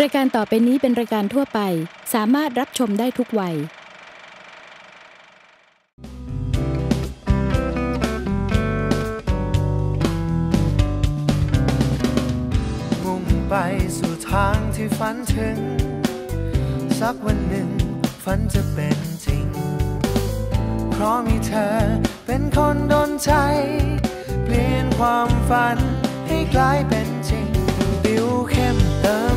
รายการต่อไปนี้เป็นรายการทั่วไปสามารถรับชมได้ทุกวัยมุ่งไปสู่ทางที่ฝันถึงสักวันหนึ่งฝันจะเป็นจริง เพราะมีเธอเป็นคนดนใจ เปลี่ยนความฝัน ให้กลายเป็นจริงบิวเข้มเติม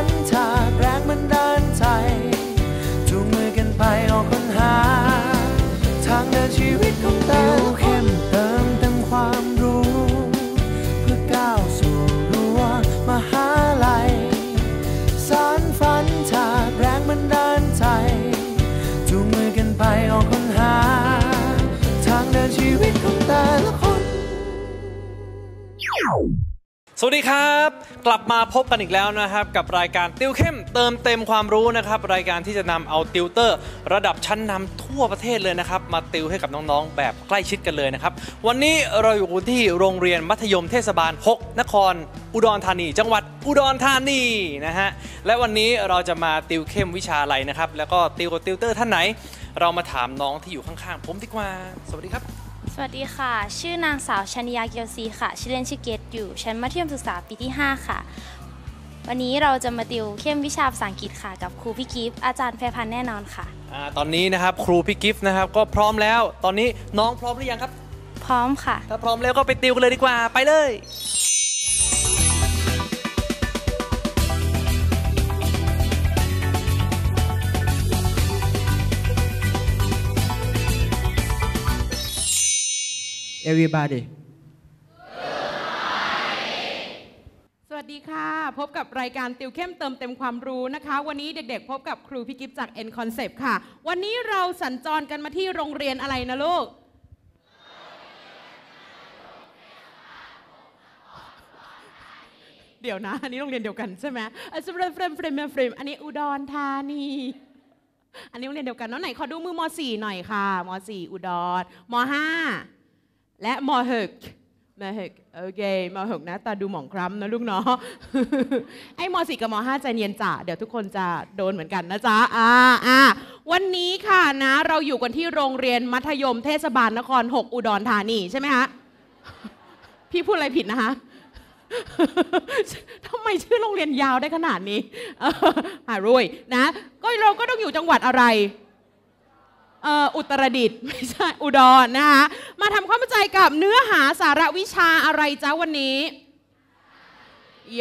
นสวัสดีครับ กลับมาพบกันอีกแล้วนะครับ กับรายการติวเข้มเติมเต็มความรู้นะครับ รายการที่จะนำเอาติวเตอร์ ระดับชั้นนำทั่วประเทศเลยนะครับ มาติวให้กับน้องๆแบบใกล้ชิดกันเลยนะครับวันนี้เราอยู่ที่โรงเรียนมัธยมเทศบาล6นครอุดรธานี จังหวัดอุดรธานีนะฮะและวันนี้เราจะมาติวเข้มวิชาอะไรนะครับ แล้วก็ติวกับติวเตอร์ ท่านไหน เรามาถามน้องที่อยู่ข้างๆผมดีกว่าสวัสดีครับสวัสดีค่ะ ชื่อนางสาวชนิยาเกียวซีค่ะชื่อเล่นชื่อเกตอยู่ชั้นมัธยมศึกษาปีที่ 5 ค่ะ วันนี้เราจะมาติวเข้มวิชาภาษาอังกฤษค่ะกับครูพี่กิฟต์อาจารย์แพรพันธ์แน่นอนค่ะอะตอนนี้นะครับครูพี่กิฟต์นะครับก็พร้อมแล้ว ตอนนี้น้องพร้อมหรือยังครับ พร้อมค่ะ ถ้าพร้อมแล้วก็ไปติวกันเลยดีกว่า ไปเลย everybody สวัสดีค่ะ พบกับรายการติวเข้มเติมเต็มความรู้นะคะ วันนี้เด็กๆพบกับครูพี่กิฟจาก N Concept ค่ะ วันนี้เราสัญจรกันมาที่โรงเรียนอะไรนะลูกเดี๋ยวนะ อันนี้โรงเรียนเดียวกันใช่ไหมอันนี้เฟรมเฟรมเฟรมเฟรมอันนี้อุดรธานี อันนี้โรงเรียนเดียวกันเนาะไหนขอดูมือม .4 หน่อยค่ะม .4 อุดรม .5 และมหกมหกโอเคมหกนะ ตาดูหมองคล้ำนะ ลูกเนาะ ไอ้มสี่กับมห้าใจเย็นจ่าเดี๋ยวทุกคนจะโดนเหมือนกันนะจ๊ะอ่าอ่าวันนี้ค่ะนะ เราอยู่กันที่โรงเรียนมัธยมเทศบาลนคร 6 อุดรธานีใช่ไหมคะพี่พูดอะไรผิดนะคะทำไมชื่อโรงเรียนยาวได้ขนาดนี้อ่ารวยนะ ก็เราก็ต้องอยู่จังหวัดอะไรอุตรดิตไม่ใช่อุดรนนะคะมาทำความเข้าใจกับเนื้อหาสาระวิชาอะไรจ้าวันนี้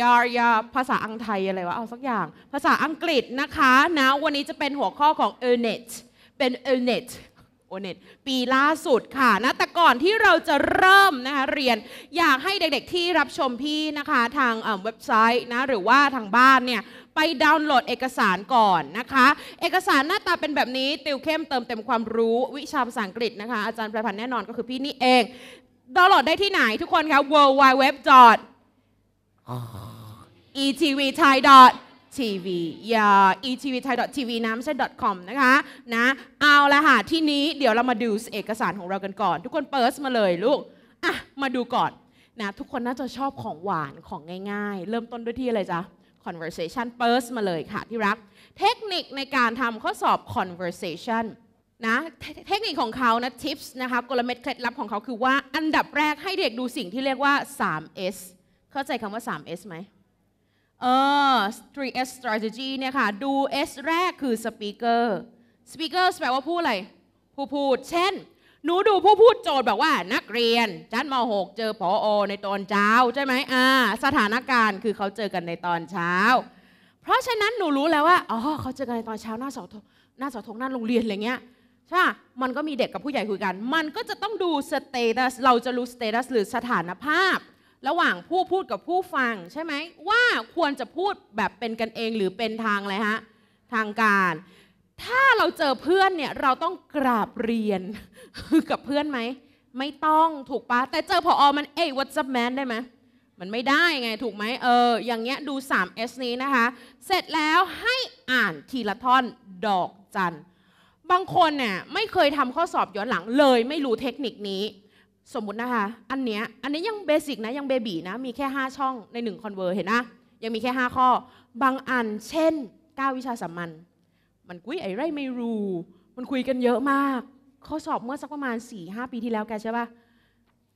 ยารยาภาษาอังไทยอะไรวะเอาสักอย่าง ภาษาอังกฤษนะคะนะวันนี้จะเป็นหัวข้อของ e a r n e t เป็น e a r n e t โอเน็ตปีล่าสุดค่ะนะแต่ก่อนที่เราจะเริ่มนะคะเรียน อยากให้เด็กๆที่รับชมพี่นะคะทางเว็บไซต์นะหรือว่าทางบ้านเนี่ยไปดาวน์โหลดเอกสารก่อนนะคะ เอกสารหน้าตาเป็นแบบนี้ ติวเข้มเติมเต็มความรู้วิชาภาษาอังกฤษนะคะอาจารย์ประพันธ์แน่นอนก็คือพี่นี่เอง ดาวน์โหลดได้ที่ไหนทุกคนคะ w w w e t v t h a i TV อย่า etv thai tv นะไม่ใช่ .com นะคะนะเอาละค่ะที่นี้เดี๋ยวเรามาดูเอกสารของเรากันก่อนทุกคนเปิดมาเลยลูกอ่ะมาดูก่อนนะทุกคนน่าจะชอบของหวานของง่ายๆ เริ่มต้นด้วยที่อะไรจ๊ะ conversation เปิดมาเลยค่ะที่รักเทคนิคในการทำข้อสอบ conversation นะเทคนิคของเขานะ tips นะคะกลเม็ดเคล็ดลับของเขาคือว่า อันดับแรกให้เด็กดูสิ่งที่เรียกว่า 3S เข้าใจคำว่า 3S ไหมเออ 3S strategy เนี่ยค่ะดู S แรกคือ speaker speaker แปลว่าผู้อะไร ผู้พูด เช่น หนูดูผู้พูดโจทย์บอกว่า นักเรียนชั้นม .6 เจอผออในตอนเช้าใช่ไหมอ่าสถานการณ์คือเขาเจอกันในตอนเช้า เพราะฉะนั้นหนูรู้แล้วว่าอ๋อเขาเจอกันในตอนเช้า หน้าเสาธงหน้าเสาธงหน้าโรงเรียนอะไรเงี้ยใช่มันก็มีเด็กกับผู้ใหญ่คุยกัน มันก็จะต้องดูสเตตัสเราจะรู้สเตตัสหรือสถานภาพระหว่างผู้พูดกับผู้ฟังใช่ไหมว่าควรจะพูดแบบเป็นกันเองหรือเป็นทางอะไรฮะทางการ ถ้าเราเจอเพื่อนเนี่ยเราต้องกราบเรียนกับเพื่อนไหม ไม่ต้องถูกปะแต่เจอพออมันเอ้ย what's up man ได้ไหมมันไม่ได้ไง ถูกไหมเอออย่างเงี้ยดู 3S นี้นะคะ เสร็จแล้วให้อ่านทีละท่อนดอกจันบางคนเนี่ยไม่เคยทำข้อสอบย้อนหลังเลยไม่รู้เทคนิคนี้สมมุตินะคะอันเนี้ยอันนี้ยังเบสิกนะยังเบบีนะมีแค่5 ช่องใน1คอนเวอร์เห็นนะยังมีแค่ 5 ข้อ บางอันเช่น 9 วิชาสามัญมันกุ้ยไอ้ไรไม่รู้มันคุยกันเยอะมาก ข้อสอบเมื่อสักประมาณ4หปีที่แล้วแกใช่ปะ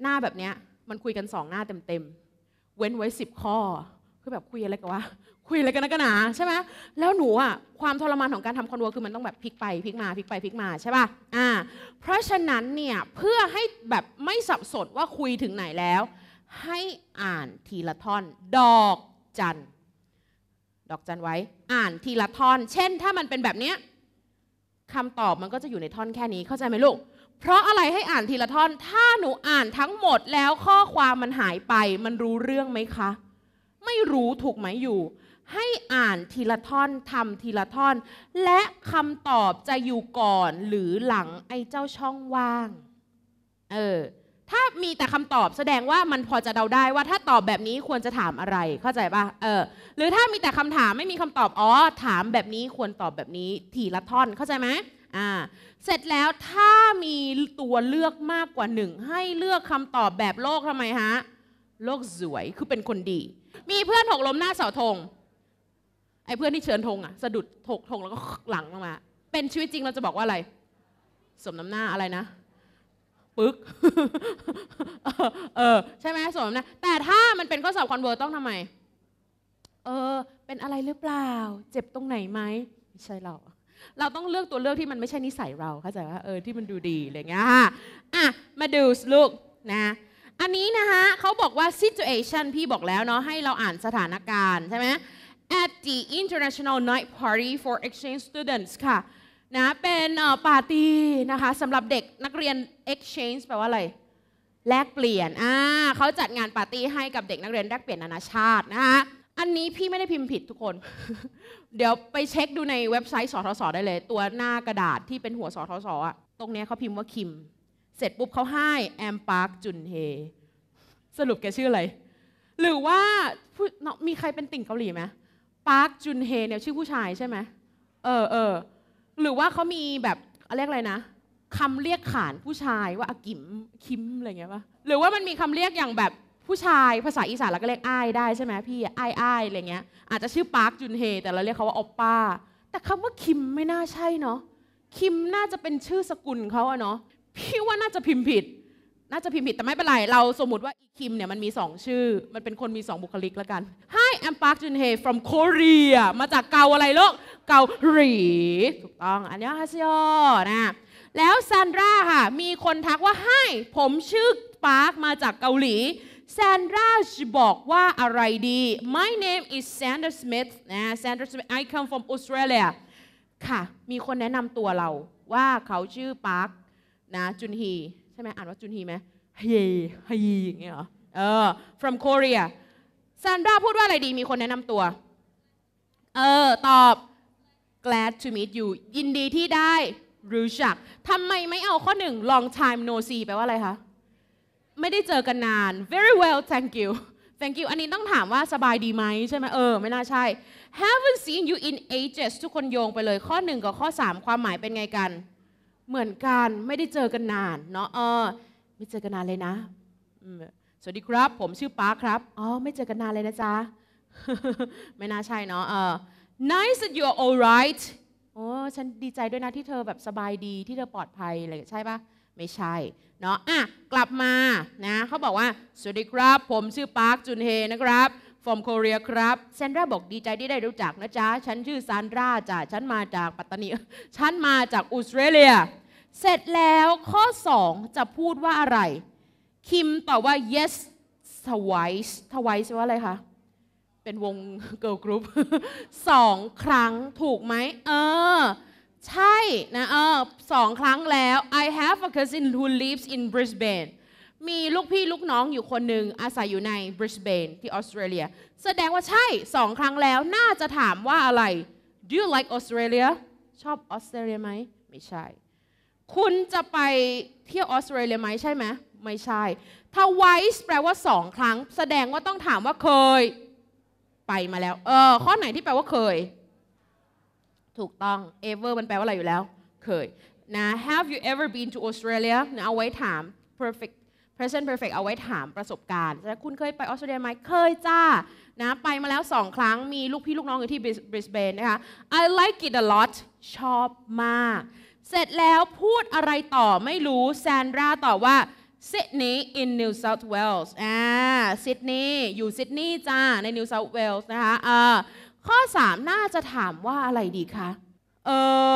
หน้าแบบเนี้ยมันคุยกัน 2 หน้า เต็มๆเว้นไว้ 10 ข้อคือแบบคุยอะไรกันวะคุยอะไรกันนะกันหนาใช่ไหมแล้วหนูอ่ะความทรมานของการทำคอนวัวคือมันต้องแบบพลิกไปพลิกมาพลิกไปพลิกมาใช่ป่ะอ่าเพราะฉะนั้นเนี่ยเพื่อให้แบบไม่สับสนว่าคุยถึงไหนแล้ว ให้อ่านทีละท่อน ดอกจันดอกจันไว้ อ่านทีละท่อน เช่น ถ้ามันเป็นแบบเนี้ยคำตอบมันก็จะอยู่ในท่อนแค่นี้เข้าใจไหมลูกเพราะอะไรให้อ่านทีละท่อน ถ้าหนูอ่านทั้งหมดแล้วข้อความมันหายไปมันรู้เรื่องไหมคะไม่รู้ถูกไหมอยู่ ให้อ่านทีละท่อนทำทีละท่อน และคำตอบจะอยู่ก่อน หรือหลังไอ้เจ้าช่องว่าง เออถ้ามีแต่คำตอบแสดงว่ามันพอจะเดาได้ว่าถ้าตอบแบบนี้ควรจะถามอะไรเข้าใจปะเออหรือถ้ามีแต่คำถามไม่มีคำตอบอ๋อถามแบบนี้ควรตอบแบบนี้ทีละท่อนเข้าใจไหมอ่า เสร็จแล้วถ้ามีตัวเลือกมากกว่าหนึ่ง ให้เลือกคำตอบแบบโลกทำไมฮะโลกสวย คือเป็นคนดี มีเพื่อนหกล้มหน้าเสาธงไอ้เพื่อนที่เชิญธงอะสะดุดถกธงแล้วก็หลังลงมา เป็นชีวิตจริงเราจะบอกว่าอะไร สมน้ำหน้าอะไรนะ ปึ๊กเออ ใช่ไหมสมนะแต่ถ้ามันเป็นข้อสอบคอนเวอร์ต้องทำไม เออ เป็นอะไรหรือเปล่า เจ็บตรงไหนไหมไม่ใช่เรา เราต้องเลือกตัวเลือกที่มันไม่ใช่นิสัยเรา เข้าใจว่า เออ ที่มันดูดีอะไรเงี้ยอ่ะมาดูสลูกนะอันนี้นะคะเขาบอกว่า situation พี่บอกแล้วเนาะให้เราอ่านสถานการณ์ใช่ไหม at the international night party for exchange students ค่ะ นะเป็นปาร์ตี้นะคะสำหรับเด็กนักเรียน exchange แปลว่าอะไรแลกเปลี่ยน อ่าเขาจัดงานปาร์ตี้ให้กับเด็กนักเรียนแลกเปลี่ยนนานาชาตินะคะอันนี้พี่ไม่ได้พิมพ์ผิดทุกคน เดี๋ยวไปเช็คดูในเว็บไซต์ สทศได้เลย ตัวหน้ากระดาษที่เป็นหัวสทศอ่ะตรงนี้เขาพิมพ์ว่าคิมเสร็จปุ๊บเขาให้แอมปาร์คจุนเฮ สรุปแกชื่ออะไร หรือว่ามีใครเป็นติ่งเกาหลีไหมปาร์คจุนเฮ เนี่ยชื่อผู้ชายใช่ไหมเออเออ หรือว่าเขามีแบบเรียกอะไรนะคำเรียกขานผู้ชายว่าอากิมคิมอะไรเงี้ยป่ะหรือว่ามันมีคำเรียกอย่างแบบผู้ชายภาษาอีสานเราก็เรียกอ้ได้ใช่ไหมพี่อ้ายอ้ายอะไรเงี้ย อาจจะชื่อปาร์คจุนเฮ แต่เราเรียกเขาว่าออปป้า แต่คำว่าคิมไม่น่าใช่เนาะคิมน่าจะเป็นชื่อสกุลเขาอะเนาะพี่ว่าน่าจะพิมพ์ผิด น่าจะพิมพ์ผิดแต่ไม่เป็นไร เราสมมติว่าอีคิมเนี่ยมันมี 2 ชื่อ มันเป็นคนมี 2 บุคลิกแล้วกัน Hi I'm Park Jun h y e from Korea มาจากเกาอะไรลูกเกาหลีถูกต้อง อันนี้ฮัสยอนะแล้วซันดราค่ะ มีคนทักว่าห้ผมชื่อปาร์คมาจากเกาหลีซันดราบอกว่าอะไรดี My name is Sandra Smith นะ Sandra Smith I come from Australia ค่ะ มีคนแนะนำตัวเราว่าเขาชื่อปาร์คนะจุนฮีใช่ไหมอ่านว่าจุนฮีไหมฮยฮยอย่างเงี้ยเหรอเออ from Korea ซานดราพูดว่าอะไรดีมีคนแนะนำตัวเออตอบ glad to meet you ยินดีที่ได้รู้จักทำไมไม่เอาข้อหนึ่ง long time no see แปลว่าอะไรคะไม่ได้เจอกันนาน very well thank you thank you อันนี้ต้องถามว่าสบายดีไหมใช่ไหมเออไม่น่าใช่ haven't seen you in ages ทุกคนโยงไปเลยข้อหนึ่งกับข้อ 3 ความหมายเป็นไงกันเหมือนกัน ไม่ได้เจอกันนาน เนาะเออ ไม่เจอกันนานเลยนะสวัสดีครับ ผมชื่อป้าครับ อ๋อ ไม่เจอกันนานเลยนะจ๊ะ ไม่น่าใช่เนาะเออ nice that you're alright โอ้ฉันดีใจด้วยนะที่เธอแบบสบายดีที่เธอปลอดภัยอะไรใช่ปะไม่ใช่เนาะอ่ะกลับมา นะเขาบอกว่า สวัสดีครับ ผมชื่อปาร์คจุนเฮนะครับ from Korea ครับซนดราบอกดีใจที่ได้รู้จักนะจ๊ะฉันชื่อซานดราจ้ะฉันมาจากปัตตานีฉันมาจากอุสเตรเลีย เสร็จแล้วข้อ2จะพูดว่าอะไรคิมตอบว่า yes twice twice ว่าอะไรคะเป็นวงเกิร์ลกรุ๊ปสองครั้งถูกไหมเออใช่นะเออสองครั้งแล้ว I have a cousin who lives in Brisbane มีลูกพี่ลูกน้องอยู่คนหนึ่งอาศัยอยู่ในบริสเบนที่ออสเตรเลียแสดงว่าใช่สองครั้งแล้ว น่าจะถามว่าอะไร Do you like Australia ชอบออสเตรเลียไหมไม่ใช่ คุณจะไปเที่ยวออสเตรเลียไหมใช่ไหมไม่ใช่ ถ้า twice แปลว่าสองครั้ง แสดงว่าต้องถามว่าเคย ไปมาแล้วเออข้อไหนที่แปลว่าเคยถูกต้อง ever มันแปลว่าอะไรอยู่แล้ว เคยนะ have you ever been to Australia นะเอาไว้ถาม perfect present perfect เอาไว้ถามประสบการณ์แ้่คุณเคยไปออสเตรเลียไหม เคยจ้านะ ไปมาแล้วสองครั้ง มีลูกพี่ลูกน้องอยู่ที่บริสเบนนะคะ I like it a lot ชอบมาก เสร็จแล้วพูดอะไรต่อไม่รู้ แซนดราตอบว่าซิดนีย์ in New South Wales อ่าซิดนีย์อยู่ซิดนีย์จ้าใน New South Wales นะคะอ่าข้อ 3 น่าจะถามว่าอะไรดีคะ เอ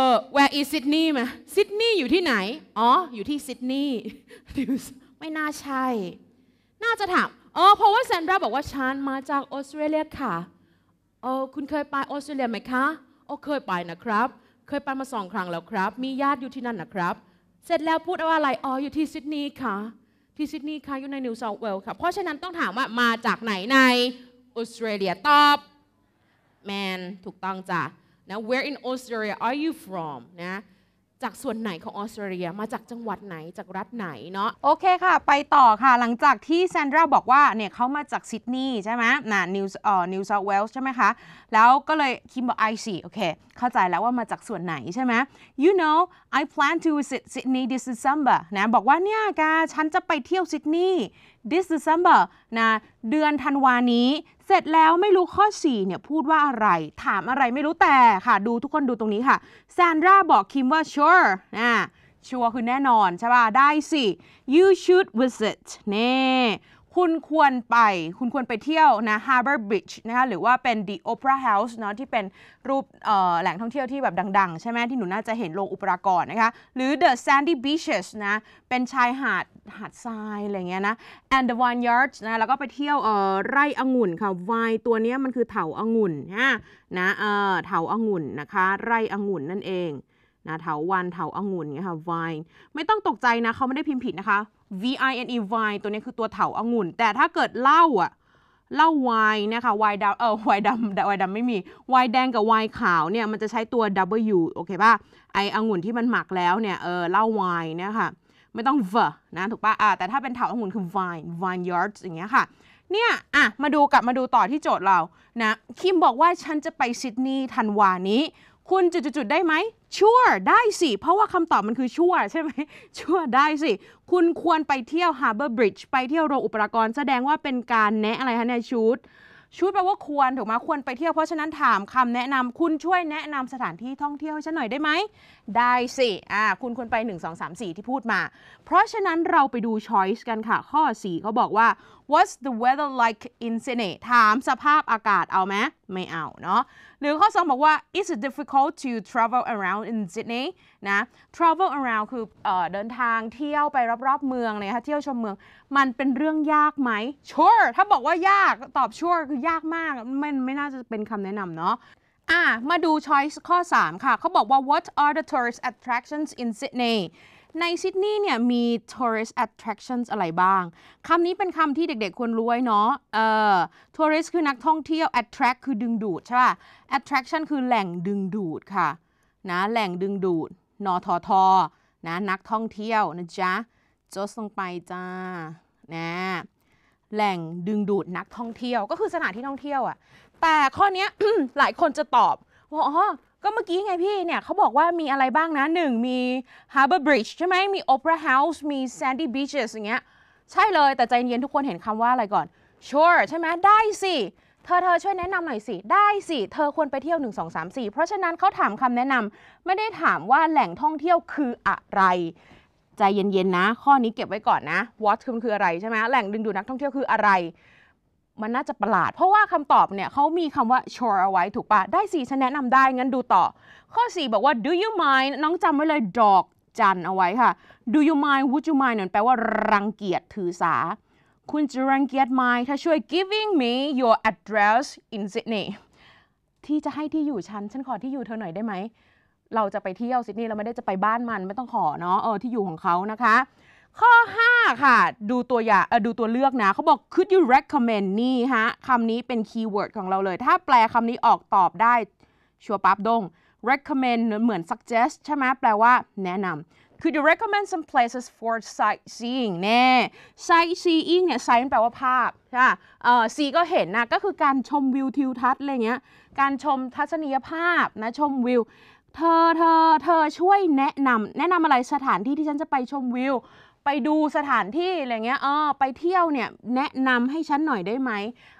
อ where is Sydney มาซิดนีย์อยู่ที่ไหน อ๋อ อยู่ที่ซิดนีย์ไม่น่าใช่ น่าจะถามอ๋อเพราะว่าแซนดราบอกว่าฉันมาจากออสเตรเลียค่ะ เออ คุณเคยไปออสเตรเลียไหมคะโอ้เคยไปนะครับ เคยไปมาสองครั้งแล้วครับ มีญาติอยู่ที่นั่นนะครับ เสร็จแล้วพูดว่าอะไร อ๋อ อยู่ที่ซิดนีย์ค่ะ ที่ซิดนีย์ค่ะ อยู่ในนิวเซาท์เวลส์ค่ะเพราะฉะนั้นต้องถามว่า มาจากไหนในออสเตรเลีย ตอบแมนถูกต้องจ้ะนะ where in Australia are you from นะจากส่วนไหนของออสเตรเลียมาจากจังหวัดไหนจากรัฐไหนเนาะโอเคค่ะไปต่อค่ะหลังจากที่แซนดราบอกว่าเนี่ยเขามาจากซิดนีย์ใช่ไหมน่ะนิวเออนิวเซาท์เวลส์ใช่ไหมคะแล้วก็เลยคิมบอกไอซีโอเคเข้าใจแล้วว่ามาจากส่วนไหนใช่ไหม you know I plan to visit Sydney this December นะบอกว่าเนี่ยกาฉันจะไปเที่ยวซิดนีย์ this December นะเดือนธันวานี้เสร็จแล้วไม่รู้ข้อ4เนี่ยพูดว่าอะไร ถามอะไรไม่รู้แต่ค่ะ ดูทุกคนดูตรงนี้ค่ะซานดราบอกคิมว่า sure นะชัวร์คือแน่นอนใช่ป่ะได้สิ you should visit นี่คุณควรไปคุณควรไปเที่ยวนะ Harbor Bridge นะคะหรือว่าเป็น The Opera House เนาะที่เป็นรูปแหล่งท่องเที่ยวที่แบบดังๆ ใช่ไหมที่หนูน่าจะเห็นโรงอุปรากรนะคะ หรือ The Sandy Beaches นะเป็นชายหาดหาดทรายอะไรเงี้ยนะ and the vineyards นะแล้วก็ไปเที่ยวไร่องุ่นค่ะไวน์ตัวนี้มันคือเถาองุ่นนะนะเออเถาองุ่นนะคะไร่องุ่นนั่นเองนะเถาวันเถาองุ่นไงค่ะวายไม่ต้องตกใจนะเขาไม่ได้พิมพ์ผิดนะคะ vine wine ตัวนี้คือตัวเถาอางุ่น แต่ถ้าเกิดเหล้าอะเหล้าไวน์นะคะไวน์ดำเออไวน์ดำไวายดำไม่มี ไวน์แดงกับไวน์ขาวเนี่ยมันจะใช้ตัว W โอเคป่ะไอ้องุ่นที่มันหมักแล้วเนี่ย เออเหล้าไวน์เนี่ยค่ะไม่ต้อง v นะถูกป่ะอ่าแต่ถ้าเป็นเถาองุ่นคือ vine vineyards อย่างเงี้ยค่ะ เนี่ยอ่ะมาดูกลับมาดูต่อที่โจทย์เรา นะ คิมบอกว่าฉันจะไปซิดนีย์ธันวานี้คุณจุดๆได้ไหม ชั่วได้สิ เพราะว่าคำตอบมันคือชั่วใช่ไหม ชั่วได้สิ คุณควรไปเที่ยว Harbor Bridge ไปเที่ยวโรงอุปกรณ์แสดงว่าเป็นการแนะอะไรคะในยชูดชุดแปลว่าควร ถูกไหมควรไปเที่ยวเพราะฉะนั้นถามคำแนะนำคุณช่วยแนะนำสถานที่ท่องเที่ยวให้ฉันหน่อยได้ไหม ได้สิ อ่า คุณควรไป 1 2 3 4 ที่พูดมา เพราะฉะนั้นเราไปดูช้อยส์กันค่ะ ข้อ4เขาบอกว่า What's the weather like in Sydney ถามสภาพอากาศเอาไหม ไม่เอาเนาะ หรือข้อสองบอกว่า Is it difficult to travel around in Sydney นะ travel around คือเอเดินทางเที่ยวไปรอบๆเมืองเลยค่ะเที่ยวชมเมือง มันเป็นเรื่องยากไหม Sure ถ้าบอกว่ายาก ตอบ sure คือ ยากมากมันไม่น่าจะเป็นคำแนะนำเนาะ อ่ะมาดู choice ข้อ3ค่ะเขาบอกว่า What are the tourist attractions in Sydney ในซิดนีย์เนี่ยมี tourist attractions อะไรบ้าง คำนี้เป็นคำที่เด็กๆ ควรรู้ไว้เนาะเออ tourist คือนักท่องเที่ยว attract คือดึงดูดใช่ป่ะ attraction คือแหล่งดึงดูดค่ะ นะ แหล่งดึงดูดนอทอทนะ นักท่องเที่ยวนะจ๊ะจดลงไปจ้านะ แหล่งดึงดูดนักท่องเที่ยวก็คือสถานที่ท่องเที่ยวอะแต่ข้อนี้หลายคนจะตอบว่าอ๋อก็เมื่อกี้ไงพี่เนี่ยเขาบอกว่ามีอะไรบ้างนะหนึ่งมี Harbor Bridge ใช่ไหมมี Opera House มี Sandy Beaches อย่างเงี้ยใช่เลยแต่ใจเย็นทุกคนเห็นคำว่าอะไรก่อน sure ใช่ไหมได้สิ เธอเธอช่วยแนะนำหน่อยสิ ได้สิ เธอควรไปเที่ยว1 2 3 4 เพราะฉะนั้นเขาถามคำแนะนำไม่ได้ถามว่าแหล่งท่องเที่ยวคืออะไร ใจเย็น ๆ นะ ข้อนี้เก็บไว้ก่อนนะ what คืออะไรใช่ไหมแหล่งดึงดูดนักท่องเที่ยวคืออะไรมันน่าจะประหลาด เพราะว่าคำตอบเนี่ยเขามีคำว่า sure เอาไว้ถูกปะได้สี่ฉันแนะนำได้งั้นดูต่อข้อ4บอกว่า do you mind น้องจำไว้เลยดอกจันเอาไว้ค่ะ do you mind would you mind นั่นแปลว่ารังเกียจถือสาคุณจะรังเกียจไหมถ้าช่วย giving me your address in Sydney ที่จะให้ที่อยู่ฉันฉันขอที่อยู่เธอหน่อยได้ไหมเราจะไปเที่ยวซิดนีย์เราไม่ได้จะไปบ้านมันไม่ต้องขอเนาะเออที่อยู่ของเขานะคะข้อ5ค่ะดูตัวอย่างดูตัวเลือกนะเขาบอก could you recommend นี่ฮะคำนี้เป็นคีย์เวิร์ดของเราเลย ถ้าแปลคำนี้ออกตอบได้ชัวปั๊บดง recommend เหมือน suggest ใช่ไหมแปลว่า แนะนำ could you recommend some places for sightseeing เน่ sightseeing เนี่ย sight แปลว่าภาพใช่เอ่อ see ก็เห็นนะก็คือการชมวิวทิวทัศน์อะไรเงี้ยการชมทัศนียภาพนะชมวิวเธอเธอเธอช่วยแนะนำแนะนำอะไรสถานที่ที่ฉันจะไปชมวิวไปดูสถานที่อะไรเงี้ยเออไปเที่ยวเนี่ย แนะนำให้ฉันหน่อยได้ไหม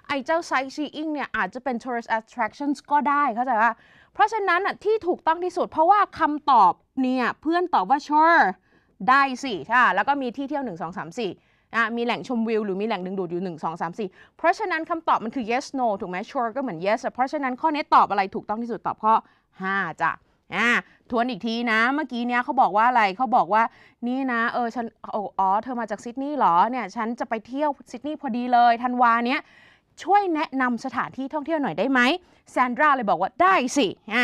ไอ้เจ้าไซซีอิงเนี่ยอาจจะเป็น tourist attractions ก็ได้เข้าใจว่า เพราะฉะนั้นอ่ะที่ถูกต้องที่สุด เพราะว่าคำตอบเนี่ยเพื่อนตอบว่า sure ได้สิค่ะแล้วก็มีที่เที่ยว1 2 3 4อ่ะมีแหล่งชมวิว หรือมีแหล่งดึงดูดอยู่ 1 2 3 4 เพราะฉะนั้นคำตอบมันคือ yes no ถูกไหม sure ก็เหมือน yes เพราะฉะนั้นข้อนี้ตอบอะไรถูกต้องที่สุดตอบข้อ 5จ้ะอ่าทวนอีกทีนะ เมื่อกี้เนี้ยเขาบอกว่าอะไรเขาบอกว่านี่นะ เออฉันอ๋อเธอมาจากซิดนีย์เหรอเนี่ยฉันจะไปเที่ยวซิดนีย์พอดีเลยธันวาเนี้ยช่วยแนะนำสถานที่ท่องเที่ยวหน่อยได้ไหมแซนดราเลยบอกว่าได้สิอ่า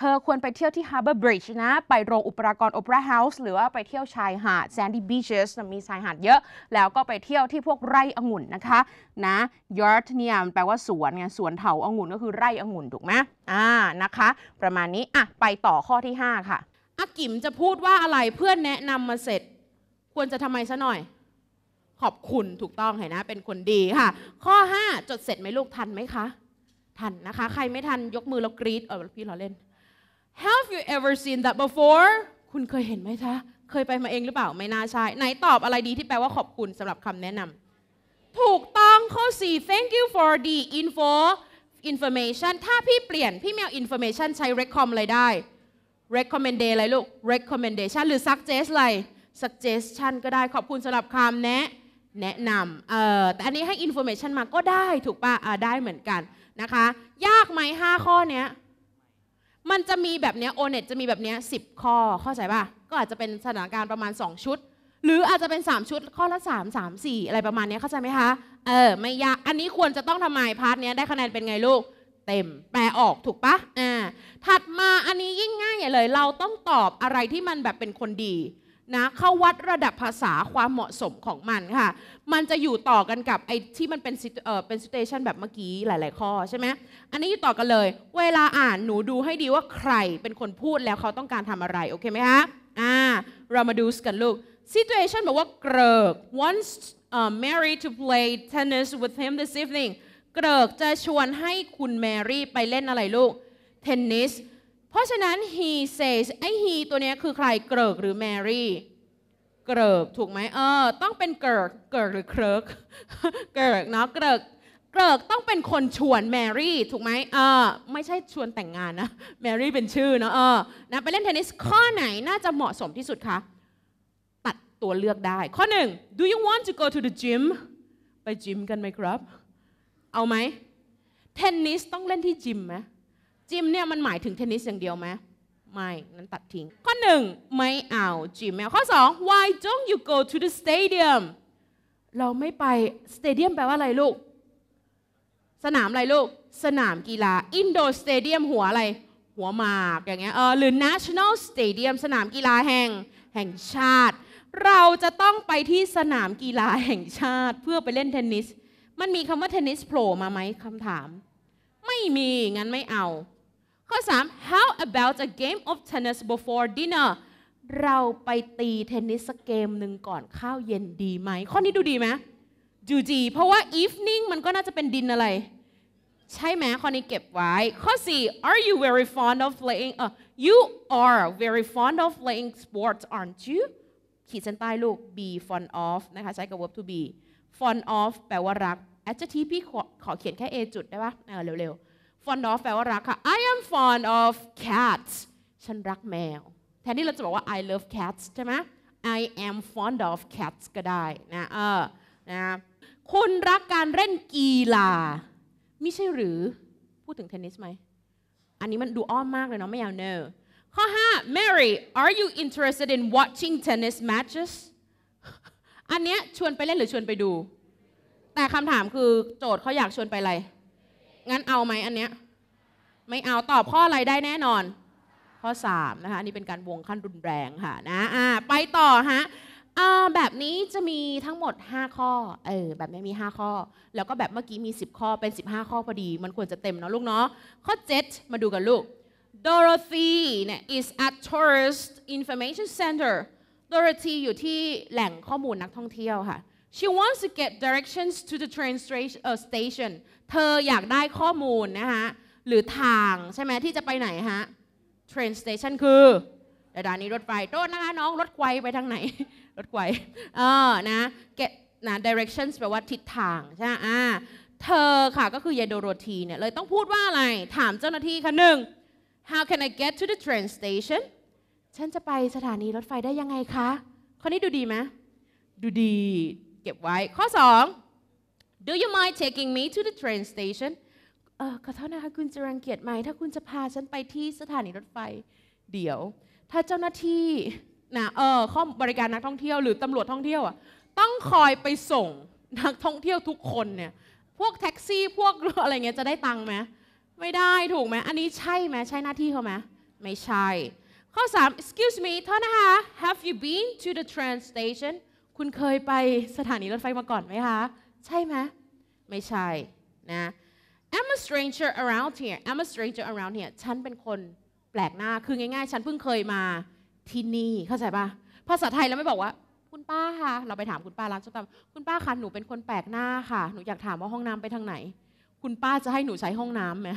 เธอควรไปเที่ยวที่ Harbor Bridge นะ ไปโรงอุปรากรโอเปร่าเฮาส์หรือว่าไปเที่ยวชายหาด Sandy Beaches มีชายหาดเยอะ แล้วก็ไปเที่ยวที่พวกไร่องุ่นนะคะ นะ yard เนี่ยแปลว่าสวนไง สวนเถาองุ่นก็คือไร่องุ่น ถูกไหม อ่านะคะ ประมาณนี้ อ่ะ ไปต่อข้อที่ 5 ค่ะอากิมจะพูดว่าอะไรเพื่อนแนะนำมาเสร็จ ควรจะทำไมซะหน่อย ขอบคุณ ถูกต้องเห็นนะ เป็นคนดีค่ะ ข้อ 5 จดเสร็จไหมลูกทันไหมคะ ทันนะคะ ใครไม่ทันยกมือแล้วกรีดเออพี่เราเล่น Have you ever seen that before คุณเคยเห็นไหมคะ เคยไปมาเองหรือเปล่า ไม่น่าใช่ไหนตอบอะไรดีที่แปลว่าขอบคุณสำหรับคำแนะนำ ถูกต้องข้อสี่ thank you for the info information ถ้าพี่เปลี่ยนพี่เมล information ใช้ recom อะไรได้ recommend อะไรลูก recommendation หรือ suggest อะไร suggestion ก็ได้ขอบคุณสำหรับคำแนะ แนะนำเออแต่อันนี้ให้ information มา ก็ได้ถูกปะ่ะได้เหมือนกันนะคะ ยากไหม5ข้อเนี้ยมันจะมีแบบนี้โอเน็ตจะมีแบบนี้สิข้อเข้าใจป่ะก็อาจจะเป็นสถานการณ์ประมาณ 2 ชุด หรืออาจจะเป็น3ชุดข้อละ3 3 4 อะไรประมาณนี้เข้าใจไหมคะเออไม่ยากอันนี้ควรจะต้องทำไมพาร์ทนี้ได้คะแนนเป็นไงลูกเต็มแปลออกถูกปะอ่าถัดมาอันนี้ยิ่งง่ายใหญ่เลย เราต้องตอบอะไรที่มันแบบเป็นคนดีนะเข้าวัดระดับภาษาความเหมาะสมของมันค่ะมันจะอยู่ต่อกันกับไอ้ที่มันเป็นเป็นสเตชันแบบเมื่อกี้หลายๆข้อใช่ไหมอันนี้อยู่ต่อกันเลย เวลาอ่านหนูดูให้ดีว่าใครเป็นคนพูดแล้วเขาต้องการทำอะไรโอเคไหมคะอ่าเรามาดูกันลูก situation บอกว่าเกริก o n c e uh, Mary to play tennis with him this evening เกริกจะชวนให้คุณแมรี่ไปเล่นอะไรลูกเทนนิส tennis ราะฉะนั้น he says ไอ้ he ตัวนี้คือใคร เกิร์กหรือแมรี่ เกิร์กถูกไหมเออ ต้องเป็นเกิร์กเกิร์กหรือเคิร์กเกิร์กเนาะ เกิร์กเกิร์กต้องเป็นคนชวนแมรี่ ถูกไหมเออ ไม่ใช่ชวนแต่งงานนะ แมรี่เป็นชื่อเนาะเออนะไปเล่นเทนนิส ข้อไหนน่าจะเหมาะสมที่สุดคะ ตัดตัวเลือกได้ ข้อหนึ่ง do you want to go to the gym ไปจิมกันไหมครับ เอาไหมเทนนิสต้องเล่นที่จิมไหมจิมเนี่ยมันหมายถึงเทนนิสอย่างเดียวไหมไม่ นั้นตัดทิ้ง ข้อหนึ่งไม่เอา จิมแมวข้อ 2 why don't you go to the stadium เราไม่ไป สเตเดียมแปลว่าอะไรลูก สนามอะไรลูก สนามกีฬา indoor stadium หัวอะไรหัวหมาก อย่างเงี้ยเออหรือ national stadium สนามกีฬาแห่งแห่งชาติ เราจะต้องไปที่สนามกีฬาแห่งชาติเพื่อไปเล่นเทนนิส มันมีคำว่าเทนนิสโผล่มาไหมคำถาม ไม่มีงั้นไม่เอาข้อ3 how about a game of tennis before dinner เราไปตีเทนนิสสักเกมหนึ่งก่อนข้าวเย็นดีไหม ข้อนี้ดูดีไหมดูดีเพราะว่า evening มันก็น่าจะเป็นดินอะไร ใช่ไหมข้อนี้เก็บไว้ ข้อ4 are you very fond of playing uh, you are very fond of playing sports aren't you ขีดเส้นใต้ลูก be fond of นะคะใช้กับ verb to be fond of แปลว่ารัก adjective พี่ขอขอเขียนแค่ a จุดได้ปะเเร็วๆ fond of แปลว่า รักค่ะ I am fond of cats ฉันรักแมว แทนที่เราจะบอกว่า I love cats ใช่ไหม I am fond of cats ก็ได้นะเออนะคุณรักการเล่นกีฬาไม่ใช่หรือ พูดถึงเทนนิสไหม อันนี้มันดูอ้อมมากเลยเนาะไม่เอาเนอข้อ5 Mary are you interested in watching tennis matches อันเนี้ยชวนไปเล่นหรือชวนไปดู แต่คำถามคือโจทย์เขาอยากชวนไปอะไรงั้นเอาไหมอันเนี้ยไม่เอาตอบข้ออะไรได้แน่นอน ข้อ3นะคะนี่เป็นการวงขั้นรุนแรงค่ะนะอ่าไปต่อฮะอ่าแบบนี้จะมีทั้งหมด5 ข้อเออแบบนี้มี 5 ข้อแล้วก็แบบเมื่อกี้มี 10 ข้อเป็น 15 ข้อพอดี มันควรจะเต็มเนาะลูกเนาะข้อ 7 มาดูกันลูก Dorothy เนี่ย is at tourist information center Dorothy อยู่ที่แหล่งข้อมูลนักท่องเที่ยวค่ะ she wants to get directions to the train station เธออยากได้ข้อมูลนะคะหรือทางใช่ไหมที่จะไปไหนฮะ train station คือสถานีรถไฟโทษนะคะน้อง รถไวไปทางไหนรถไวเออนะแกนะ directions แปลว่าทิศทางใช่ไหมอ่าเธอค่ะก็คือยายโดโรธีเนี่ยเลยต้องพูดว่าอะไรถามเจ้าหน้าที่ค่ะหนึ่ง how can I get to the train station ฉันจะไปสถานีรถไฟได้ยังไงคะคนนี้ดูดีไหมดูดี เก็บไว้ข้อสอง Do you mind taking me to the train station เออขอโทษนะคะคุณจะรังเกียจไหมถ้าคุณจะพาฉันไปที่สถานีรถไฟ เดี๋ยว ถ้าเจ้าหน้าที่นะเออข้อบริการนักท่องเที่ยวหรือตำรวจท่องเที่ยวอ่ะต้องคอยไปส่งนักท่องเที่ยวทุกคนเนี่ย พวกแท็กซี่พวกอะไรเงี้ยจะได้ตังค์ไหมไม่ได้ถูกไหม อันนี้ใช่ไหมใช่หน้าที่เขาไหมไม่ใช่ ข้อ 3 excuse me โทษนะคะ have you been to the train station คุณเคยไปสถานีรถไฟมาก่อนไหมคะ ใช่ไหมไม่ใช่นะ I'm a stranger around here I'm a stranger around here ฉันเป็นคนแปลกหน้า คือง่ายๆ ฉันเพิ่งเคยมาที่นี่ เข้าใจปะภาษาไทยแล้วไม่บอกว่า คุณป้าคะเราไปถามคุณป้าร้านส้มตำคุณป้าคะหนูเป็นคนแปลกหน้าค่ะ หนูอยากถามว่าห้องน้ำไปทางไหน คุณป้าจะให้หนูใช้ห้องน้ำไหม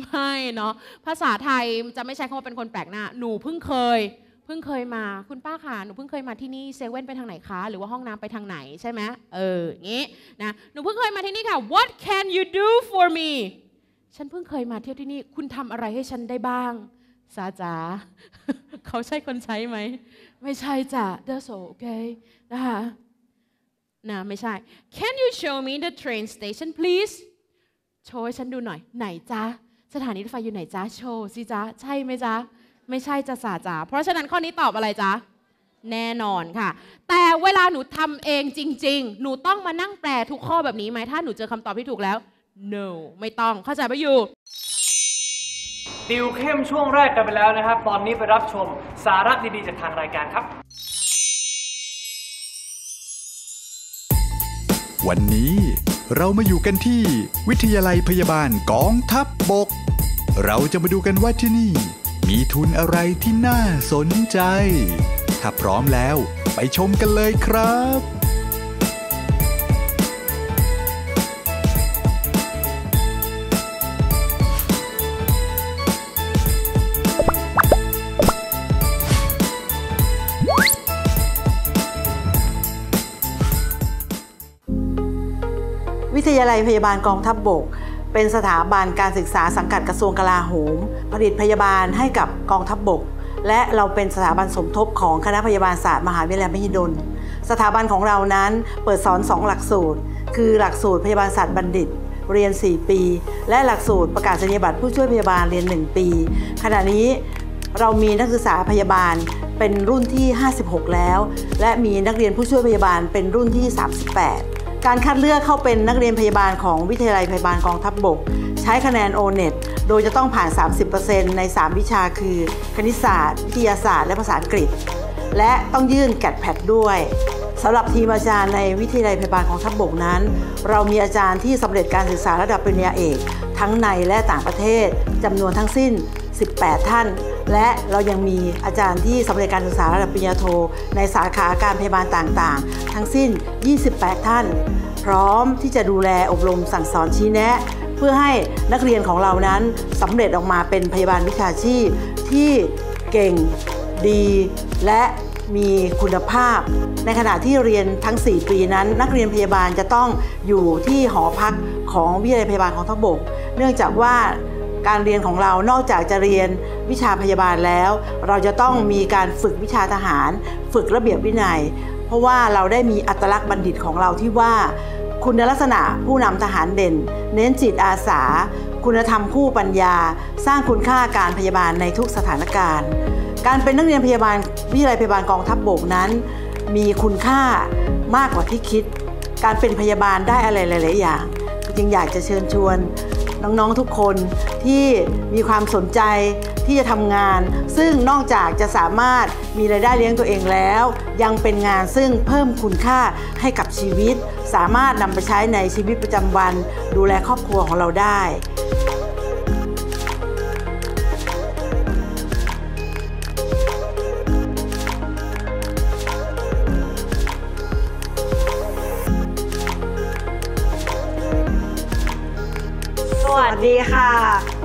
ไม่เนาะ ภาษาไทยจะไม่ใช้คำว่าเป็นคนแปลกหน้า หนูเพิ่งเคยเพิ่งเคยมาคุณป้าค่ะหนูเพิ่งเคยมาที่นี่เซเว่นไปทางไหนคะหรือว่าห้องน้ำไปทางไหนใช่ไหมเอออยงี้นะหนูเพิ่งเคยมาที่นี่ค่ะ what can you do for me ฉันเพิ่งเคยมาเที่ยวที่นี่คุณทำอะไรให้ฉันได้บ้างซาจ๋าเขาใช่คนใช้ไหมไม่ใช่จ้ะ that's okay นะคะนะไม่ใช่ can you show me the train station please โชว์ฉันดูหน่อย ไหนจ้าสถานีรถไฟอยู่ไหนจ้าโชว์สิจ้าใช่ไหมจ้าไม่ใช่จะสาจา เพราะฉะนั้นข้อนี้ตอบอะไรจ๊ะแน่นอนค่ะ แต่เวลาหนูทำเองจริง ๆ หนูต้องมานั่งแปลทุกข้อแบบนี้ไหมถ้าหนูเจอคำตอบที่ถูกแล้ว no ไม่ต้องเข้าใจปะอยู่ติวเข้มช่วงแรกกันไปแล้วนะครับ ตอนนี้ไปรับชม สาระดีๆ จากทางรายการครับ วันนี้เรามาอยู่กันที่ วิทยาลัยพยาบาลกองทัพบบกเราจะมาดูกันว่าที่นี่มีทุนอะไรที่น่าสนใจ ถ้าพร้อมแล้วไปชมกันเลยครับ วิทยาลัยพยาบาลกองทัพบบกเป็นสถาบันการศึกษาสังกัดกระทรวงกลาโหมผลิตพยาบาลให้กับกองทัพบบก และเราเป็นสถาบันสมทบของคณะพยาบาลศาสตร์มหาวิทยาลัยมหิดลสถาบันของเรานั้นเปิดสอนสองหลักสูตรคือ หลักสูตรพยาบาลศาสตร์บัณฑิตเรียน 4 ปี และหลักสูตรประกาศนียบัตรผู้ช่วยพยาบาลเรียน 1 ปี ขณะนี้เรามีนักศึกษาพยาบาลเป็นรุ่นที่ 56 แล้วและมีนักเรียนผู้ช่วยพยาบาลเป็นรุ่นที่38การคัดเลือกเข้าเป็นนักเรียนพยาบาลของวิทยาลัยพยาบาลกองทัพบบก ใช้คะแนน o n e t โดยจะต้องผ่าน 30%ใน 3 วิชาคือคณิตศาสตร์ วิทยาศาสตร์และภาษาอังกฤษ และต้องยื่นแกดแพดด้วย สำหรับทีมอาจารย์ในวิทยาลัยพยาบาลของทัพบบกนั้น เรามีอาจารย์ที่สำเร็จการศึกษาระดับปริญญาเอกทั้งในและต่างประเทศจำนวนทั้งสิ้น18 ท่าน และเรายังมีอาจารย์ที่สำเร็จการศึกษาระดับปริญญาโท ในสาขาการพยาบาลต่าง ๆ ทั้งสิ้น 28 ท่าน พร้อมที่จะดูแลอบรมสั่งสอนชี้แนะ เพื่อให้นักเรียนของเรานั้นสำเร็จออกมาเป็นพยาบาลวิชาชีพที่เก่ง ดี และมีคุณภาพ ในขณะที่เรียนทั้ง 4 ปีนั้น นักเรียนพยาบาลจะต้องอยู่ที่หอพักของวิทยาลัยพยาบาลของทบก เนื่องจากว่าการเรียนของเรา นอกจากจะเรียนวิชาพยาบาลแล้ว เราจะต้องมีการฝึกวิชาทหาร ฝึกระเบียบวินัย เพราะว่าเราได้มีอัตลักษณ์บัณฑิตของเราที่ว่า คุณลักษณะผู้นำทหารเด่น เน้นจิตอาสา คุณธรรมคู่ปัญญา สร้างคุณค่าการพยาบาลในทุกสถานการณ์ การเป็นนักเรียนพยาบาลวิทยาลัยพยาบาลกองทัพบบกนั้น มีคุณค่ามากกว่าที่คิด การเป็นพยาบาลได้อะไรหลายๆอย่าง จึงอยากจะเชิญชวนน้อง ๆ ทุกคนที่มีความสนใจที่จะทำงาน ซึ่งนอกจากจะสามารถมีรายได้เลี้ยงตัวเองแล้ว ยังเป็นงานซึ่งเพิ่มคุณค่าให้กับชีวิต สามารถนำไปใช้ในชีวิตประจำวันดูแลครอบครัวของเราได้ดีค่ะ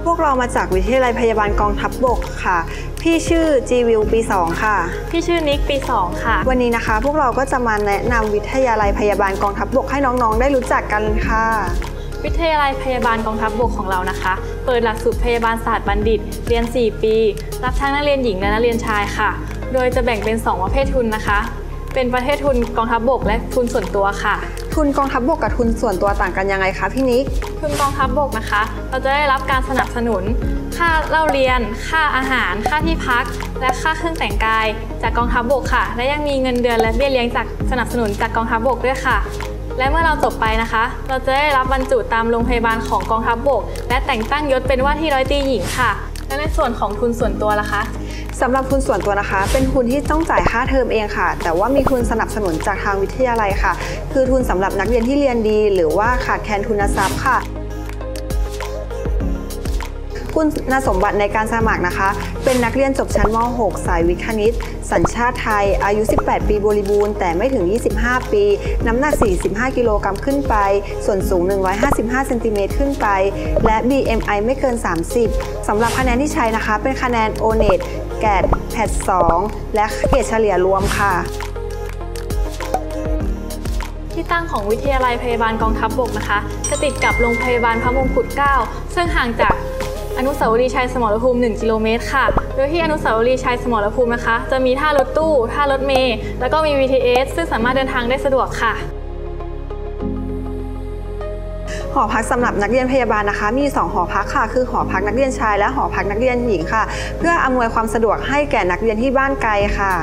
พวกเรามาจากวิทยาลัยพยาบาลกองทัพบบกค่ะ พี่ชื่อจีวิวปี2ค่ะ พี่ชื่อนิกปี2ค่ะ วันนี้นะคะพวกเราก็จะมาแนะนำวิทยาลัยพยาบาลกองทัพบบกให้น้องๆ ได้รู้จักกันค่ะ วิทยาลัยพยาบาลกองทัพบบกของเรานะคะ เปิดหลักสูตรพยาบาลศาสตร์บัณฑิต เรียน 4 ปี รับทั้งนักเรียนหญิงและนักเรียนชายค่ะ โดยจะแบ่งเป็น 2 ประเภททุนนะคะ เป็นประเภททุนกองทัพบบกและทุนส่วนตัวค่ะทุนกองทัพบบกกับทุนส่วนตัวต่างกันยังไงคะพี่นิกทุนกองทัพบบกนะคะ เราจะได้รับการสนับสนุน ค่าเล่าเรียน ค่าอาหาร ค่าที่พัก และค่าเครื่องแต่งกาย จากกองทัพบบกค่ะ และยังมีเงินเดือนและเบี้ยเลี้ยงจากสนับสนุนจากกองทัพบบกด้วยค่ะ และเมื่อเราจบไปนะคะ เราจะได้รับบรรจุตามโรงพยาบาลของกองทัพบบก และแต่งตั้งยศเป็นว่าที่ร้อยตีหญิงค่ะ และในส่วนของทุนส่วนตัวล่ะคะสำหรับทุนส่วนตัวนะคะ เป็นทุนที่ต้องจ่ายค่าเทอมเองค่ะ แต่ว่ามีทุนสนับสนุนจากทางวิทยาลัยค่ะ คือทุนสำหรับนักเรียนที่เรียนดี หรือว่าขาดแคลนทุนทรัพย์ค่ะคุณสมบัติในการสมัครนะคะ เป็นนักเรียนจบชั้นม .6 สายวิทย์คณิตสัญชาติไทย อายุ 18 ปีบริบูรณ์ แต่ไม่ถึง 25 ปี น้ำหนัก45กิโลกรัมขึ้นไป ส่วนสูง 155เซนติเมตรขึ้นไป และ BMI ไม่เกิน 30สำหรับคะแนนที่ใช้นะคะ เป็นคะแนน ONET แกดแพท 2 และเกรดเฉลี่ยรวมค่ะ ที่ตั้งของวิทยาลัยพยาบาลกองทัพบบกนะคะจะติดกับโรงพยาบาลพระมงกุฎเก้า ซึ่งห่างจากอนุสาวรีย์ชัยสมรภูมิ1กิโลเมตรค่ะ โดยที่อนุสาวรีย์ชัยสมรภูมินะคะ จะมีท่ารถตู้ ท่ารถเมล์แล้วก็มี BTS ซึ่งสามารถเดินทางได้สะดวกค่ะ หอพักสำหรับนักเรียนพยาบาลนะคะ มี2หอพักค่ะคือหอพักนักเรียนชายและหอพักนักเรียนหญิงค่ะ เพื่ออำนวยความสะดวกให้แก่นักเรียนที่บ้านไกลค่ะ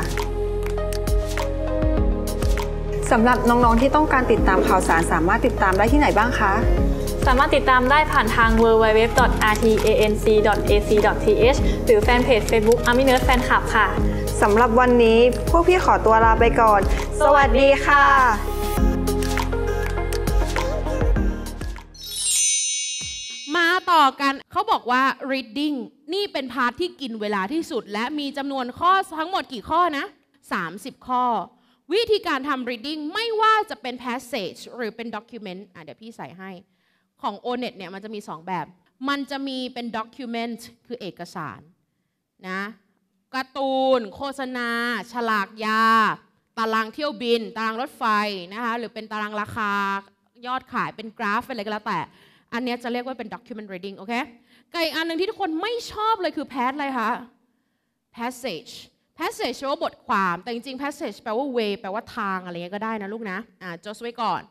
สำหรับน้องๆที่ต้องการติดตามข่าวสารสามารถติดตามได้ที่ไหนบ้างคะสามารถติดตามได้ผ่านทาง www.rtanc.ac.th หรือแฟนเพจ Facebook a m i n e r s Fan Club ค่ะ สำหรับวันนี้พวกพี่ขอตัวลาไปก่อน สวัสดีค่ะต่อกันเขาบอกว่า reading นี่เป็นพาร์ทที่กินเวลาที่สุด และมีจำนวนข้อทั้งหมดกี่ข้อนะ 30 ข้อ วิธีการทำ reading ไม่ว่าจะเป็น passage หรือเป็น document อ่ะเดี๋ยวพี่ใส่ให้ของ O.net เนี่ยมันจะมี 2 แบบ มันจะมีเป็น document คือเอกสารนะการ์ตูน โฆษณา ฉลากยา ตารางเที่ยวบิน ตารางรถไฟนะคะ หรือเป็นตารางราคายอดขายเป็นกราฟเป็นอะไรก็แล้วแต่ อันนี้จะเรียกว่า เป็น document reading โอเค ไก่อันหนึ่งที่ทุกคนไม่ชอบเลยคือ pass อะไรคะ passage passage แปลว่าบทความ แต่จริงๆ passage แปลว่า way แปลว่าทาง อะไรเงี้ยก็ได้นะลูกนะ อ่าจดไว้ก่อน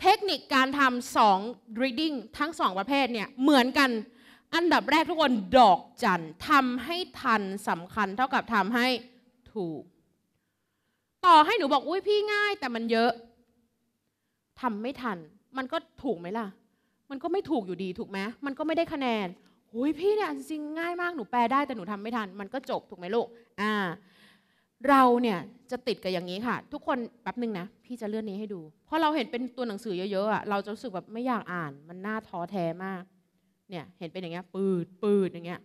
เทคนิคการทำสอง reading ทั้งสองประเภทเนี่ยเหมือนกันอันดับแรกทุกคนดอกจันทำให้ทันสำคัญเท่ากับทำให้ถูก ต่อให้หนูบอกอุ้ยพี่ง่าย แต่มันเยอะทำไม่ทัน มันก็ถูกไหมล่ะ มันก็ไม่ถูกอยู่ดีถูกไหมมันก็ไม่ได้คะแนนอุ้ยพี่เนี่ยจริงง่ายมากหนูแปลได้แต่หนูทำไม่ทันมันก็จบถูกไหมลูกอ่าเราเนี่ยจะติดกับอย่างนี้ค่ะ ทุกคนแป๊บหนึ่งนะ พี่จะเลื่อนนี้ให้ดูเพราะเราเห็นเป็นตัวหนังสือเยอะๆอ่ะเราจะรู้สึกแบบไม่อยากอ่าน มันน่าท้อแท้มาก เนี่ยเห็นเป็นอย่างเงี้ยปืดปืดอย่างเงี้ย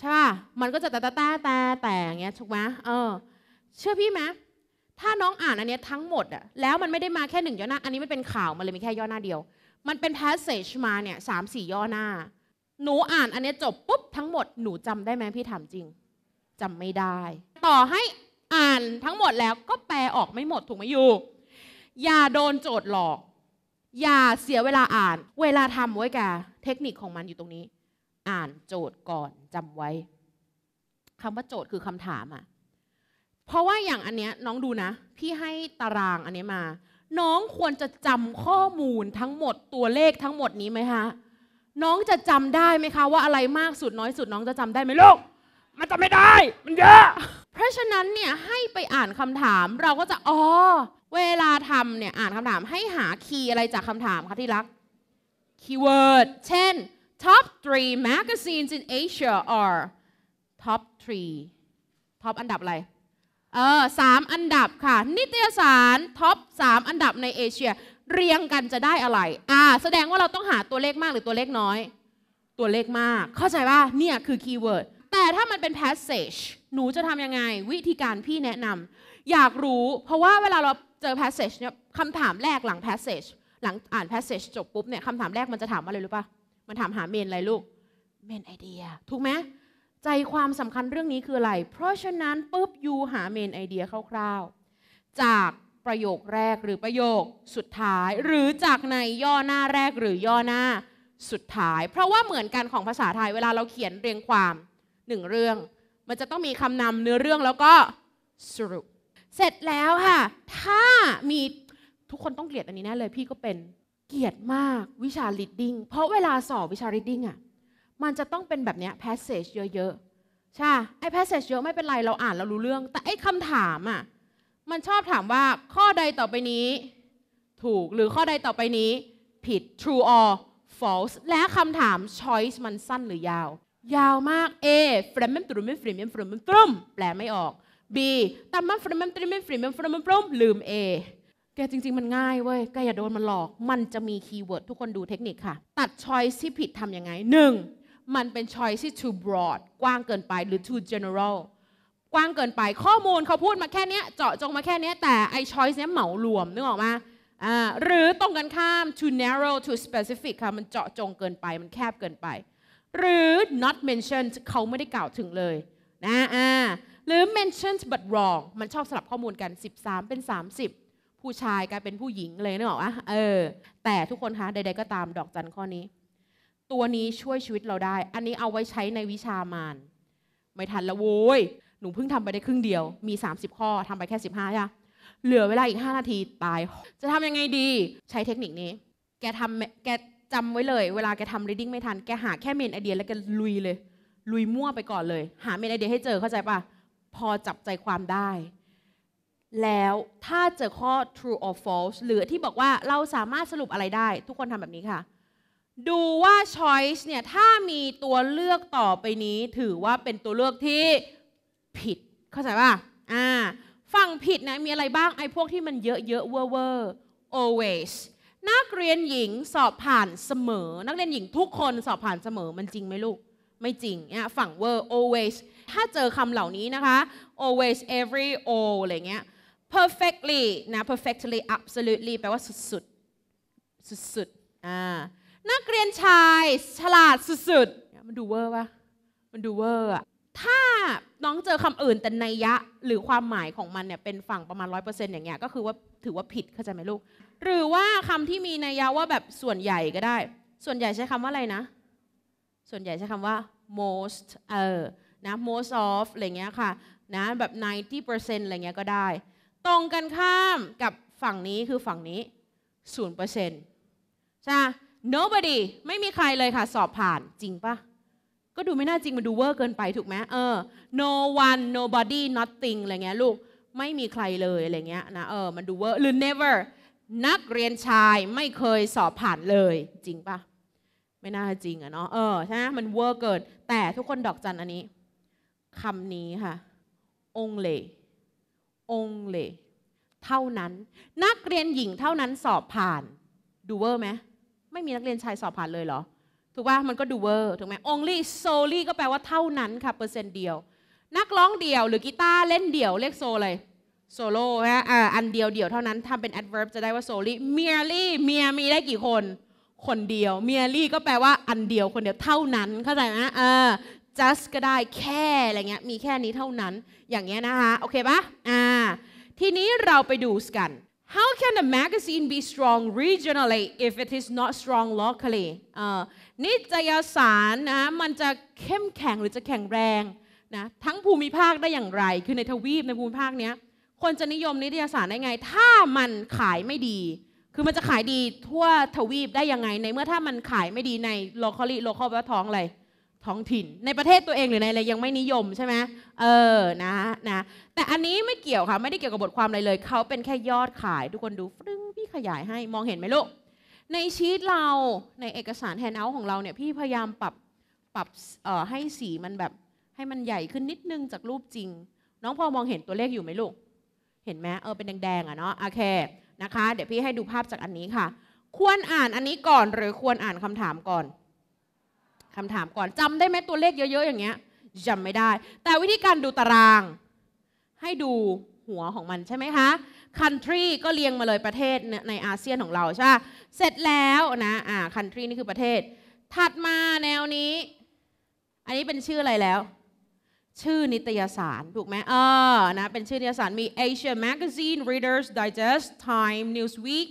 ใช่ป่ะมันก็จะแต่แต่แต่แต่อย่างเงี้ยถูกไหมเออ เชื่อพี่ไหมถ้าน้องอ่านอันเนี้ยทั้งหมดอ่ะแล้วมันไม่ได้มาแค่หนึ่งย่อหน้า อันนี้มันเป็นข่าวมันเลยมีแค่ย่อหน้าเดียว มันเป็น passage มาเนี่ยสามสี่ย่อหน้าหนูอ่านอันเนี้ยจบปุ๊บทั้งหมดหนูจำได้ไหมพี่ถามจริง จำไม่ได้ ต่อใหอ่านทั้งหมดแล้วก็แปลออกไม่หมดถูกไหมยูอย่าโดนโจทย์หลอก อย่าเสียเวลาอ่าน เวลาทำไว้แกเทคนิคของมันอยู่ตรงนี้ อ่านโจทย์ก่อนจำไว้คำว่าโจทย์คือคำถามอะเพราะว่าอย่างอันเนี้ยน้องดูนะพี่ให้ตารางอันนี้มา น้องควรจะจำข้อมูลทั้งหมดตัวเลขทั้งหมดนี้ไหมคะน้องจะจำได้ไหมคะ ว่าอะไรมากสุดน้อยสุด น้องจะจำได้ไหมลูกมันจำไม่ได้มันเยอะเพราะฉะนั้นเนี่ยให้ไปอ่านคำถามเราก็จะอ๋อเวลาทำเนี่ยอ่านคำถามให้หาคีย์อะไรจากคำถามคะที่รักคีย์เวิร์ดเช่น top three magazines in Asia are top three top อันดับอะไรเออสามอันดับค่ะนิตยสาร top สามอันดับในเอเชีย เรียงกันจะได้อะไรอ่าแสดงว่าเราต้องหาตัวเลขมากหรือตัวเลขน้อย ตัวเลขมากเข้าใจว่าเนี่ยคือคีย์เวิร์ดแต่ถ้ามันเป็น passage หนูจะทำยังไง วิธีการพี่แนะนำอยากรู้เพราะว่าเวลาเราเจอ passage เนี่ยคำถามแรกหลัง passage หลังอ่าน passage จบปุ๊บเนี่ยคำถามแรกมันจะถามอะไรรู้ปะมันถามหาเมนอะไรลูกเมนไอเดียถูกไหมใจความสำคัญเรื่องนี้คืออะไร เพราะฉะนั้นปุ๊บยูหาเมนไอเดียคร่าวๆจากประโยคแรกหรือประโยคสุดท้ายหรือจากในย่อหน้าแรกหรือย่อหน้าสุดท้าย เพราะว่าเหมือนกันของภาษาไทยเวลาเราเขียนเรียงความหนึ่งเรื่องมันจะต้องมีคำนำเนื้อเรื่องแล้วก็สรุปเสร็จแล้วค่ะถ้ามีทุกคนต้องเกลียดอันนี้แน่เลยพี่ก็เป็นเกลียดมากวิชา reading เพราะเวลาสอบวิชา reading อ่ะมันจะต้องเป็นแบบเนี้ย passage เยอะๆใช่ไอ้ passage เยอะไม่เป็นไรเราอ่านเรารู้เรื่องแต่ไอ้คำถามอ่ะมันชอบถามว่าข้อใดต่อไปนี้ ถูกหรือข้อใดต่อไปนี้ผิด true or false และคำถาม choice มันสั้นหรือยาวยาวมาก A ฟรมมันตุมม่ฟริมมัฟริมมรุมแปลไม่ออก B ตามมันฟริมมันตุมม่ฟริมฟริมมปรุมลืม A แกจริงๆมันง่ายเว้ยแกอย่าโดนมันหลอก มันจะมีคีย์เวิร์ดทุกคนดูเทคนิคค่ะตัดชอยที่ผิดทำยังไงหนึ่งมันเป็นชอยที่ too broad กว้างเกินไปหรือ too general กว้างเกินไปข้อมูลเขาพูดมาแค่นี้เจาะจงมาแค่นี้แต่ไอชอยส์เนี้ยเหมารวมนึกออกมาหรือตรงกันข้าม too narrow too specific ค่ะมันเจาะจงเกินไปมันแคบเกินไปหรือ not mentioned เขาไม่ได้กล่าวถึงเลยนะอ่าหรือ mentioned but wrong มันชอบสลับข้อมูลกัน 13 เป็น 30 ผู้ชายกลายเป็นผู้หญิงเลยนึกออก่ะเออ แต่ทุกคนคะ ใดๆก็ตาม ดอกจันข้อนี้ ตัวนี้ช่วยชีวิตเราได้ อันนี้เอาไว้ใช้ในวิชามานไม่ทันละโว้ยหนูเพิ่งทำไปได้ครึ่งเดียว มี 30 ข้อทำไปแค่15ใช่เหลือเวลาอีก 5 นาทีตาย จะทำยังไงดี ใช้เทคนิคนี้ แกทำแกจำไว้เลยเวลาแกทำเรดดิ้งไม่ทันแกหาแค่เมนไอเดียแล้วแกลุยเลยลุยมั่วไปก่อนเลย หาเมนไอเดียให้เจอเข้าใจปะพอจับใจความได้ แล้วถ้าเจอข้อ true or false หรือที่บอกว่าเราสามารถสรุปอะไรได้ ทุกคนทำแบบนี้ค่ะ ดูว่า choice เนี่ยถ้ามีตัวเลือกต่อไปนี้ถือว่าเป็นตัวเลือกที่ผิดเข้าใจปะอ่าฝั่งผิดนะมีอะไรบ้างไอ้พวกที่มันเยอะเยอะเวอร์เวอร์ always นักเรียนหญิงสอบผ่านเสมอ นักเรียนหญิงทุกคนสอบผ่านเสมอ มันจริงไหมลูก ไม่จริงเนี่ยฝั่ง were always ถ้าเจอคำเหล่านี้นะคะ always every all อะไรเงี้ย perfectly นะ perfectly absolutely แปลว่าสุดๆสุดดอ่านักเรียนชาย ฉลาดสุดๆมันดูเวอร์ปะมันดูเวอร์อะถ้าน้องเจอคำอื่นแต่ในยะหรือความหมายของมันเนี่ยเป็นฝั่งประมาณร้อยเปอร์เซ็นต์อย่างเงี้ยก็คือว่าถือว่าผิดเข้าใจไหมลูกหรือว่าคำที่มีในยะว่าแบบส่วนใหญ่ก็ได้ ส่วนใหญ่ใช้คำว่าอะไรนะ ส่วนใหญ่ใช้คำว่า most เออนะ most of อะไรเงี้ยค่ะนะแบบ90%อะไรเงี้ยก็ได้ ตรงกันข้ามกับฝั่งนี้คือฝั่งนี้0%ใช่ nobody ไม่มีใครเลยค่ะ สอบผ่านจริงปะก็ดูไม่น่าจริงมันดูเวอร์เกินไปถูกไหมเออ no one nobody nothing อะไรเงี้ยลูกไม่มีใครเลยอะไรเงี้ยนะเออมันดูเวอร์หรือ never นักเรียนชายไม่เคยสอบผ่านเลย จริงปะไม่น่าจริงอะเนาะเออใช่ไหมมันเวอร์เกินแต่ทุกคนดอกจันอันนี้คำนี้ค่ะองเลองเลเท่านั้น นักเรียนหญิงเท่านั้นสอบผ่านดูเวอร์ไหมไม่มีนักเรียนชายสอบผ่านเลยเหรอูกว่ามันก็ดูเวอร์ถูกไหม only solely ก็แปลว่าเท่านั้นค่ะเปอร์เซ็นต์เดียว นักร้องเดี่ยวหรือกีตาร์เล่นเดี่ยวเรียกโซเลยโซโล่ฮะอันเดียวเดียวเท่านั้นทำเป็น adverb จะได้ว่า solely merely เมียมีได้กี่คนคนเดียว merely ก็แปลว่าอันเดียวคนเดียวเท่านั้นเข้าใจไหมเออ just ก็ได้แค่อะไรเงี้ยมีแค่นี้เท่านั้น อย่างเงี้ยนะคะโอเคปะอ่าทีนี้เราไปดูกัน How can a magazine be strong regionally if it is not strong locally? Uh, นิจยสารนะมันจะเข้มแข็งหรือจะแข็งแรงนะทั้งภูมิภาคได้อย่างไร คือในทวีปในภูมิภาคเนี้ยคนจะนิยมนิตยสารได้ไง ถ้ามันขายไม่ดี คือมันจะขายดีทั่วทวีปได้ยังไงในเมื่อถ้ามันขายไม่ดีในโลคอลีโลคอลแวัท้องอะไรท้องถิ่นในประเทศตัวเองหรือในอะไรยังไม่นิยมใช่ไหมเออนะนะ แต่อันนี้ไม่เกี่ยวค่ะไม่ได้เกี่ยวกับบทความอะไรเลยเขาเป็นแค่ยอดขายทุกคนดู ฟึ้งพี่ขยายให้มองเห็นไหมลูกในชีตเราในเอกสารแฮนด์เอาของเราเนี่ยพี่พยายามปรับปรับให้สีมันแบบ ให้มันใหญ่ขึ้นนิดนึงจากรูปจริง น้องพอมองเห็นตัวเลขอยู่ไหมลูกเห็นไหมเออเป็นแดงๆอ่ะเนาะโอเคนะคะ เดี๋ยวพี่ให้ดูภาพจากอันนี้ค่ะ ควรอ่านอันนี้ก่อนหรือควรอ่านคำถามก่อน คำถามก่อนจำได้ไหมตัวเลขเยอะๆอย่างเงี้ยจำไม่ได้ แต่วิธีการดูตาราง ให้ดูหัวของมันใช่ไหมคะ country ก็เรียงมาเลยประเทศในอาเซียนของเราใช่เสร็จแล้วนะอ่า country นี่คือประเทศ ถัดมาแนวนี้ อันนี้เป็นชื่ออะไรแล้ว ชื่อนิตยสารถูกไหมเออนะ เป็นชื่อนิตยสารมี Asia Magazine Readers Digest Time Newsweek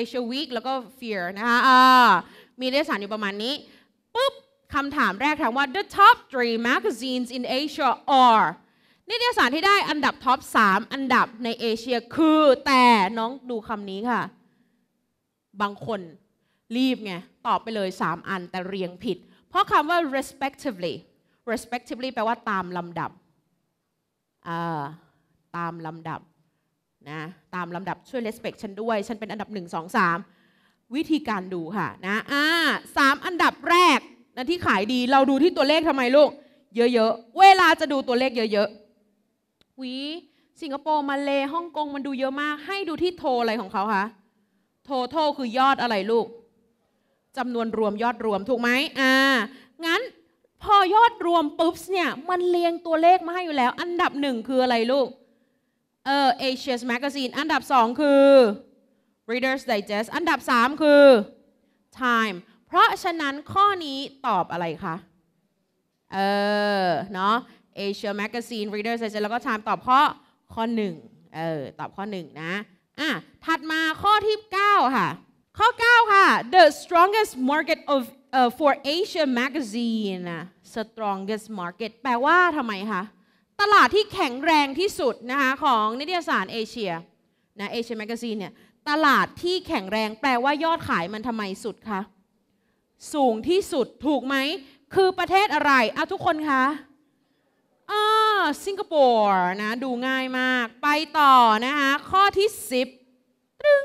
Asia Week แล้วก็ Fear นะคะ อ่า มีนิตยสารอยู่ประมาณนี้ ปุ๊บคำถามแรกถามว่า the top three magazines in Asia are นิตยสารที่ได้อันดับท็อป3อันดับในเอเชียคือแต่น้องดูคำนี้ค่ะ บางคนรีบไงตอบไปเลย 3 อันแต่เรียงผิด เพราะคำว่า respectively respectively แปลว่าตามลำดับตามลำดับนะตามลำดับช่วย respect ฉันด้วยฉันเป็นอันดับ1 2 3 วิธีการดูค่ะนะอ่าสามอันดับแรกนะที่ขายดีเราดูที่ตัวเลขทำไมลูกเยอะๆ เวลาจะดูตัวเลขเยอะ ๆหวีสิงคโปร์ มาเลฮ่องกงมันดูเยอะมากให้ดูที่โทอะไรของเขาคะโทโทคือยอดอะไรลูกจำนวนรวมยอดรวมถูกไหมอ่างั้น พอยอดรวม ปุ๊บเนี่ย มันเรียงตัวเลขมาให้อยู่แล้ว อันดับหนึ่งคืออะไรลูกเออ Asia's Magazine อันดับสองคือ Reader's Digest อันดับสามคือ Time เพราะฉะนั้นข้อนี้ตอบอะไรคะเออเนาะ Asia Magazine Reader Digest แล้วก็ชามตอบข้อข้อ1เออ ตอบข้อ1นะอ่ะถัดมาข้อที่ 9 ค่ะ ข้อ 9 ค่ะ the strongest market of uh, for Asia Magazine strongest market แปลว่าทำไมคะตลาดที่แข็งแรงที่สุดนะคะของนิตยสารเอเชียนะเอเชียแมกซีนเนี่ยตลาดที่แข็งแรงแปลว่ายอดขายมันทำไมสุดคะสูงที่สุดถูกไหม คือประเทศอะไรอ่ะทุกคนคะอ๋อสิงคโปร์นะดูง่ายมาก ไปต่อนะคะข้อที่ 10ตึง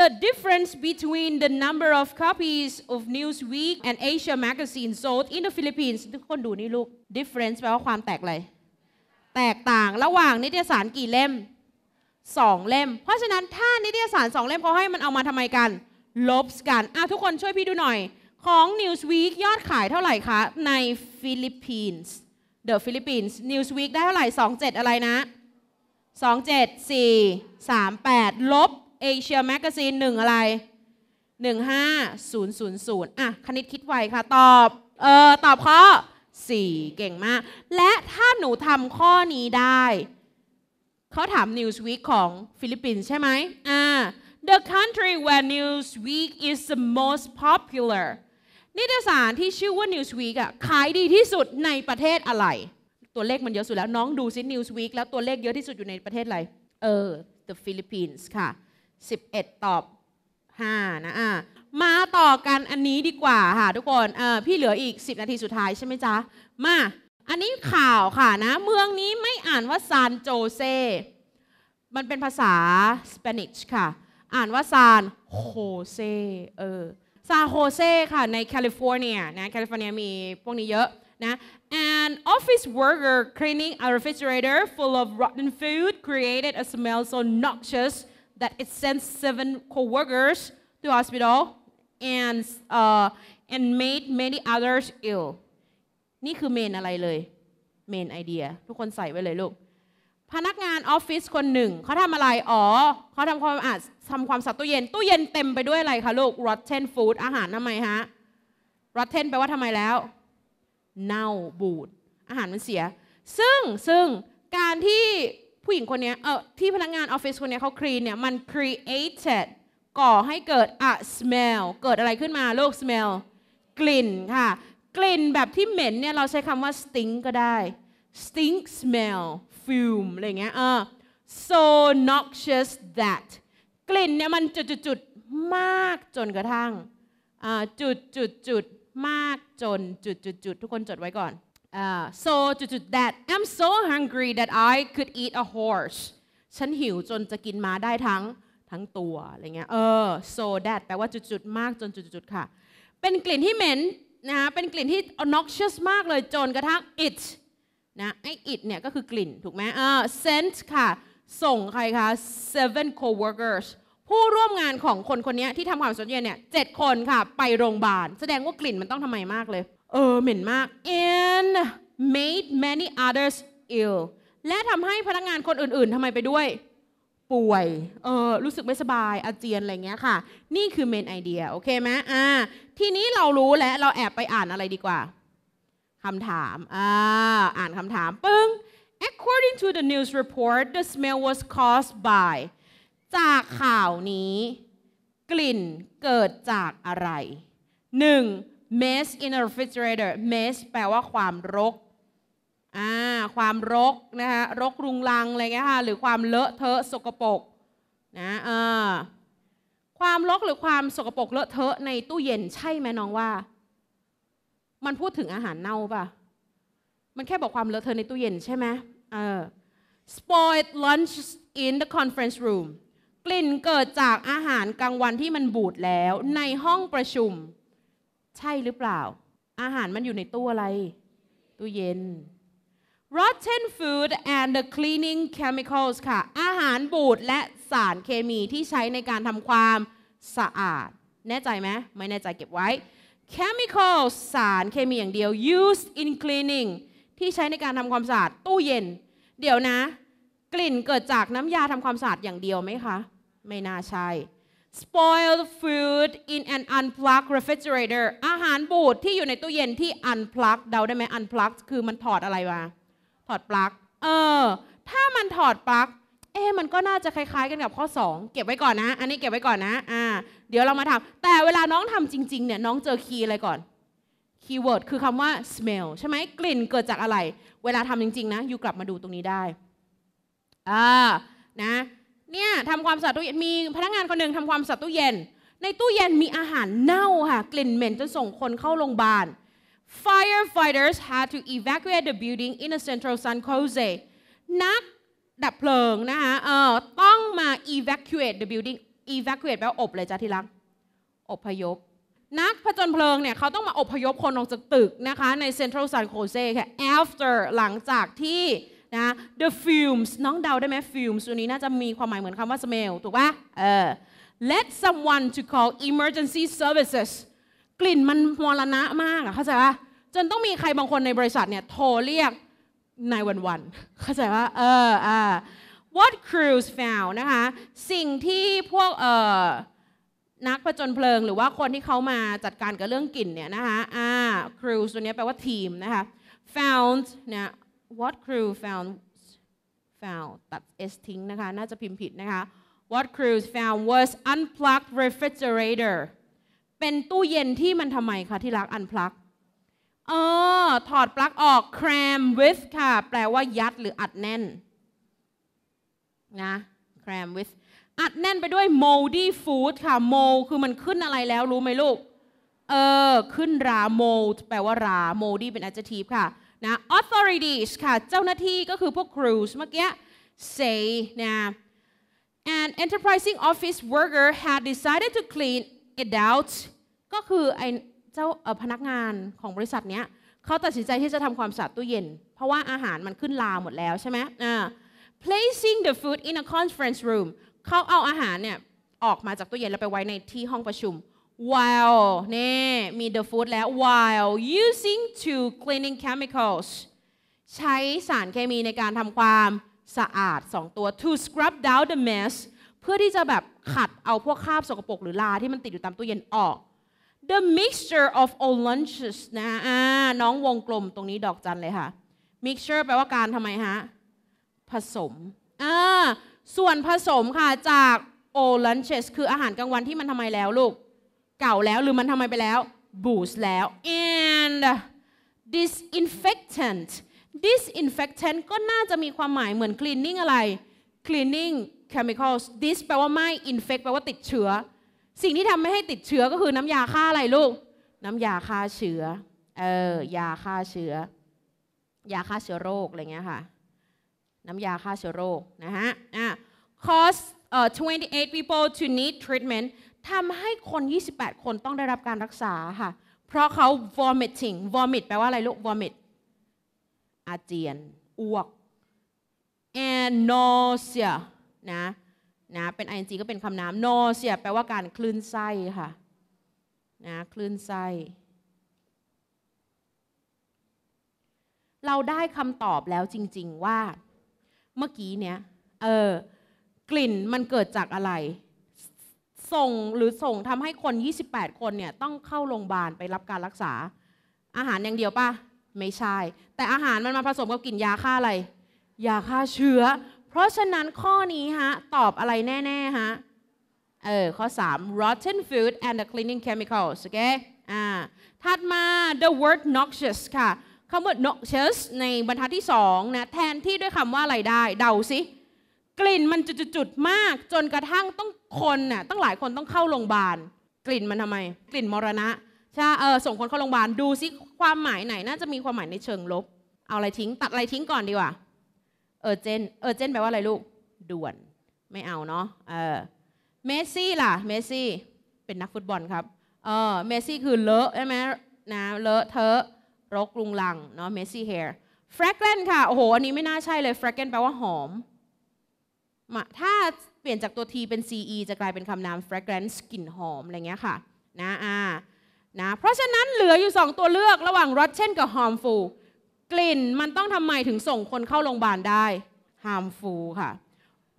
The difference between the number of copies of Newsweek and Asia magazine sold in the Philippines ทุกคนดูนี่ลูก difference แปลว่าความแตกอะไรแตกต่างระหว่างนิตยสารกี่เล่มสองเล่มเพราะฉะนั้นถ้านิตยสารสองเล่มเขาให้มันเอามาทำไมกัน ลบกันอ่ะทุกคนช่วยพี่ดูหน่อย ของ Newsweek ยอดขายเท่าไหร่คะในฟิลิปปินส์ The Philippines Newsweek ได้เท่าไหร่27อะไรนะ27438ลบ Asia Magazine 1อะไร15000อ่ะคณิตคิดไวค่ะตอบเออตอบข้อ4เก่งมาก และถ้าหนูทำข้อนี้ได้เขาถาม Newsweek ของฟิลิปปินส์ใช่ไหมอ่า The country where Newsweek is the most popular นิตยสารที่ชื่อว่า Newsweek อ่ะขายดีที่สุดในประเทศอะไร ตัวเลขมันเยอะสุดแล้ว น้องดูซิ Newsweek แล้วตัวเลขเยอะที่สุดอยู่ในประเทศอะไรเออ the Philippines ค่ะ 11 ตอบ 5 นะอ่ะมาต่อกันอันนี้ดีกว่าค่ะทุกคนเออพี่เหลืออีก 10 นาทีสุดท้าย ใช่ไหมจ๊ะมา อันนี้ข่าวค่ะนะ เมืองนี้ไม่อ่านว่าซานโจเซมันเป็นภาษาสเปนิชค่ะ อ่านว่าซานโคเซเออซาโฮเซค่ะในแคลิฟอร์เนียนะแคลิฟอร์เนียมีพวกนี้เยอะนะ an office worker cleaning a refrigerator full of rotten food created a smell so noxious that it sent seven co-workers to hospital and uh, and made many others ill นี่คือเมนอะไรเลยเมนไอเดียทุกคนใส่ไว้เลยลูกพนักงานออฟฟิศคนหนึ่งเขาทำอะไรอ๋อเขาทำความอาดทำความสะอาดตู้เย็นตู้เย็นเต็มไปด้วยอะไรคะลูก rotten food อาหารทำไมฮะ rotten แปลว่าทำไมแล้วเน่าบูดอาหารมันเสีย ซึ่งซึ่งการที่ผู้หญิงคนนี้เออที่พนักงานออฟฟิศคนนี้เขาคลีนเนี่ยมัน created ก่อให้เกิด a smell เกิดอะไรขึ้นมาโลก smell กลิ่นค่ะกลิ่นแบบที่เหม็นเนี่ยเราใช้คำว่า stink ก็ได้ stink smell perfume อะไรเงี้ยเออ so noxious that กลิ่นเนี่ยมันจุดจุดจุดมากจนกระทั่งจุดจุดจุดมากจนจุดจุดจุดทุกคนจดไว้ก่อน so จุดจุด that I'm so hungry that I could eat a horse ฉันหิวจนจะกินม้าได้ทั้งทั้งตัวอะไรเงี้ยเออ so that แปลว่าจุดจุดมากจนจุดจุดค่ะ เป็นกลิ่นที่เหม็นนะเป็นกลิ่นที่ noxious มากเลยจนกระทั่ง it นะไอ it เนี่ยก็คือกลิ่นถูกไหมอ่า sent ค่ะส่งใครคะ seven coworkers ผู้ร่วมงานของคนคนนี้ที่ทำความสนใจเนี่ยเจ็ดคนค่ะ ไปโรงพยาบาลแสดงว่ากลิ่นมันต้องทำไมมากเลยเออเหม็นมาก and made many others ill และทำให้พนักงานคนอื่นๆทำไมไปด้วย ป่วยเออรู้สึกไม่สบายอาเจียนอะไรเงี้ยค่ะ นี่คือเมนไอเดียโอเคไหมอ่าทีนี้เรารู้แล้วเราแอบไปอ่านอะไรดีกว่าคำถามอ่าอ่านคำถามปึ้ง according to the news report the smell was caused by จากข่าวนี้ กลิ่นเกิดจากอะไร 1. mess in a refrigerator mess แปลว่าความรกอ่าความรกนะคะรกรุงรังอะไรเงี้ยค่ะหรือความเลอะเทอะสกปรกนะเออความรกหรือความสกปรกเลอะเทอะในตู้เย็นใช่ไหมน้องว่ามันพูดถึงอาหารเน่าป่ะ มันแค่บอกความเลอะเทอะในตู้เย็นใช่ไหมเออ spoiled lunch in the conference room กลิ่นเกิดจากอาหารกลางวันที่มันบูดแล้วในห้องประชุม ใช่หรือเปล่า อาหารมันอยู่ในตู้อะไร ตู้เย็น rotten food and the cleaning chemicals ค่ะ อาหารบูดและสารเคมีที่ใช้ในการทำความสะอาด แน่ใจไหม ไม่แน่ใจเก็บไว้ chemical สารเคมีอย่างเดียว used in cleaning ที่ใช้ในการทำความสะอาดตู้เย็น เดี๋ยวนะ กลิ่นเกิดจากน้ำยาทำความสะอาดอย่างเดียวไหมคะ ไม่น่าใช่ spoiled food in an unplugged refrigerator อาหารบูดที่อยู่ในตู้เย็นที่ unplugged เดาได้ไหม unplugged คือมันถอดอะไรมาถอดปลั๊กเออ ถ้ามันถอดปลั๊กเอ๊มันก็น่าจะคล้ายๆกันกับข้อ 2 เก็บไว้ก่อนนะ อันนี้เก็บไว้ก่อนนะอ่าเดี๋ยวเรามาทำแต่เวลาน้องทำจริงๆ เนี่ยน้องเจอคีย์อะไรก่อน คีย์เวิร์ดคือคำว่า smell ใช่ไหมกลิ่นเกิดจากอะไร เวลาทำจริง ๆ นะยูกลับมาดูตรงนี้ได้ อ่า นะ เนี่ยทำความสะอาดตู้เย็น มีพนักงานคนหนึ่งทำความสะอาดตู้เย็น ในตู้เย็นมีอาหารเน่าค่ะ กลิ่นเหม็นจนส่งคนเข้าโรงพยาบาล firefighters had to evacuate the building in the central San Jose นักดับเพลิงนะคะเออต้องมา evacuate the building evacuate แปลว่าอบเลยจ้าที่รักอบพยพนักผจญเพลิงเนี่ยเขาต้องมาอบพยพคนออกจากตึกนะคะในเซ็นทรัลซานโคเซ่ค่ะ after หลังจากที่นะ the fumes น้องเดาได้ไหม fumes ตัวนี้น่าจะมีความหมายเหมือนคำว่า smell ถูกปะเออ let someone to call emergency services กลิ่นมันมรณะมากอะเข้าใจปะจนต้องมีใครบางคนในบริษัทเนี่ยโทรเรียกนายวันวันเข้าใจว่าเอออ่า what crews found นะคะ สิ่งที่พวกเอ่อนักประจนเพลิง หรือว่าคนที่เขามาจัดการกับเรื่องกลิ่นเนี่ยนะคะอ่า c r e w ตัวนี้แปลว่า ทีม นะคะ found เนี่ย what crew found found ตัด s ทิ้งนะคะน่าจะพิมพ์ผิดนะคะ what crews found was unplugged refrigerator เป็นตู้เย็นที่มันทำไมคะที่รัก unplugged เออถอดปลั๊กออก cram with ค่ะ แปลว่ายัดหรืออัดแน่นนะแครมวิสอัดแน่นไปด้วย moldy food ค่ะ mold คือมันขึ้นอะไรแล้วรู้ไหมลูกเออขึ้นรา mold แปลว่ารา moldy เป็น adjective ค่ะนะ authorities ค่ะเจ้าหน้าที่ก็คือพวก crews เมื่อกี้ say นะ an enterprising office worker had decided to clean it out ก็คือไอเจ้าพนักงานของบริษัทเนี้ยเขาตัดสินใจที่จะทำความสะอาดตู้เย็น เพราะว่าอาหารมันขึ้นราหมดแล้วใช่ไหมอ่า placing the food in a conference room เขาเอาอาหารเนี่ยออกมาจากตู้เย็นแล้วไปไว้ในที่ห้องประชุม while นี่มี the food แล้ว while using to cleaning chemicals ใช้สารเคมีในการทำความสะอาดสองตัว to scrub down the mess เพื่อที่จะแบบขัดเอาพวกคราบสกปรกหรือลาที่มันติดอยู่ตามตู้เย็นออก the mixture of all lunches นะน้องวงกลมตรงนี้ดอกจันเลยค่ะ mixture แปลว่าการทำไมฮะผสมอ่าส่วนผสมค่ะจากโอลันเชสคืออาหารกลางวันที่มันทำไมแล้วลูกเก่าแล้วหรือมันทำไมไปแล้วบูสแล้ว and disinfectant disinfectant ก็น่าจะมีความหมายเหมือน cleaning อะไร cleaning chemicals dis แปลว่าไม่ infect แปลว่าติดเชื้อ สิ่งที่ทำไม่ให้ติดเชื้อก็คือน้ำยาฆ่าอะไรลูกน้ำยาฆ่าเชื้อ เออยาฆ่าเชื้อยาฆ่าเชื้อโรคอะไรเงี้ยค่ะน้ำยาฆ่าเชื้อโรคนะฮะ cause uh, 28 people to need treatment ทำให้คน 28 คนต้องได้รับการรักษาค่ะ เพราะเขา vomiting vomit แปลว่าอะไรลูก vomit อาเจียนอ้วก and nausea นะนะ เป็น ing ก็เป็นคำนาม nausea แปลว่าการคลื่นไส้ค่ะนะคลื่นไส้ เราได้คำตอบแล้วจริง ๆ ว่าเมื่อกี้เนี้ยเออกลิ่นมันเกิดจากอะไร ส่งหรือส่งทำให้คน 28 คนเนี่ยต้องเข้าโรงพยาบาลไปรับการรักษา อาหารอย่างเดียวปะไม่ใช่ แต่อาหารมันมาผสมกับกลิ่นยาฆ่าอะไรยาฆ่าเชื้อ เพราะฉะนั้นข้อนี้ฮะตอบอะไรแน่ๆฮะเออข้อ3 rotten food and the cleaning chemicals โอเคอ่าถัดมา the word noxious ค่ะคาว่า noxious ในบรรทัดที่สองนะแทนที่ด้วยคำว่าอะไรได้เดาสิกลิ่นมันจุดๆมากจนกระทั่งต้องคนน่ะต้องหลายคนต้องเข้าโรงพยาบาลกลิ่นมันทำไม กลิ่นมรณะใช่เออส่งคนเข้าโรงพยาบาลดูสิความหมายไหนน่าจะมีความหมายในเชิงลบเอาอะไรทิ้ง ตัดอะไรทิ้งก่อนดีกว่าเออเจนเออเจนแปลว่าอะไรลูก ด่วน ไม่เอาเนาะเออเมสซี่ล่ะ เมสซี่เป็นนักฟุตบอลครับเออเมสซี่คือเลอะใช่ไหมนะเลอะเทอะรกรุงลังเนาะ messy hair fragrant ค่ะ โอ้โห อันนี้ไม่น่าใช่เลย fragrant แปลว่าหอม ถ้าเปลี่ยนจากตัว t เป็น ce จะกลายเป็นคำนาม fragrance กลิ่นหอมอะไรเงี้ยค่ะ นะ อ่า นะ เพราะฉะนั้นเหลืออยู่ 2 ตัวเลือกระหว่าง rotten กับ harmful กลิ่นมันต้องทำไมถึงส่งคนเข้าโรงพยาบาลได้ harmful ค่ะ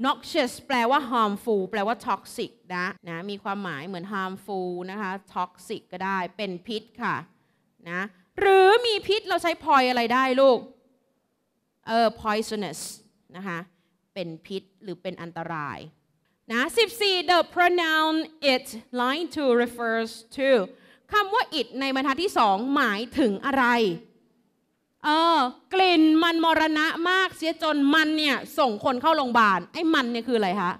noxious แปลว่า harmful แปลว่า toxic นะ นะ มีความหมายเหมือน harmful นะคะ toxic ก็ได้ เป็นพิษ ค่ะ นะหรือมีพิษเราใช้พอยอะไรได้ลูก เออ poisonous นะคะเป็นพิษ หรือเป็นอันตรายนะ14 the pronoun it line to refers to คำว่า it ในบรรทัดที่สองหมายถึงอะไร เออกลิ่นมันมรณะมาก เสียจนมันเนี่ย ส่งคนเข้าโรงพยาบาลไอ้มันเนี่ยคืออะไรคะ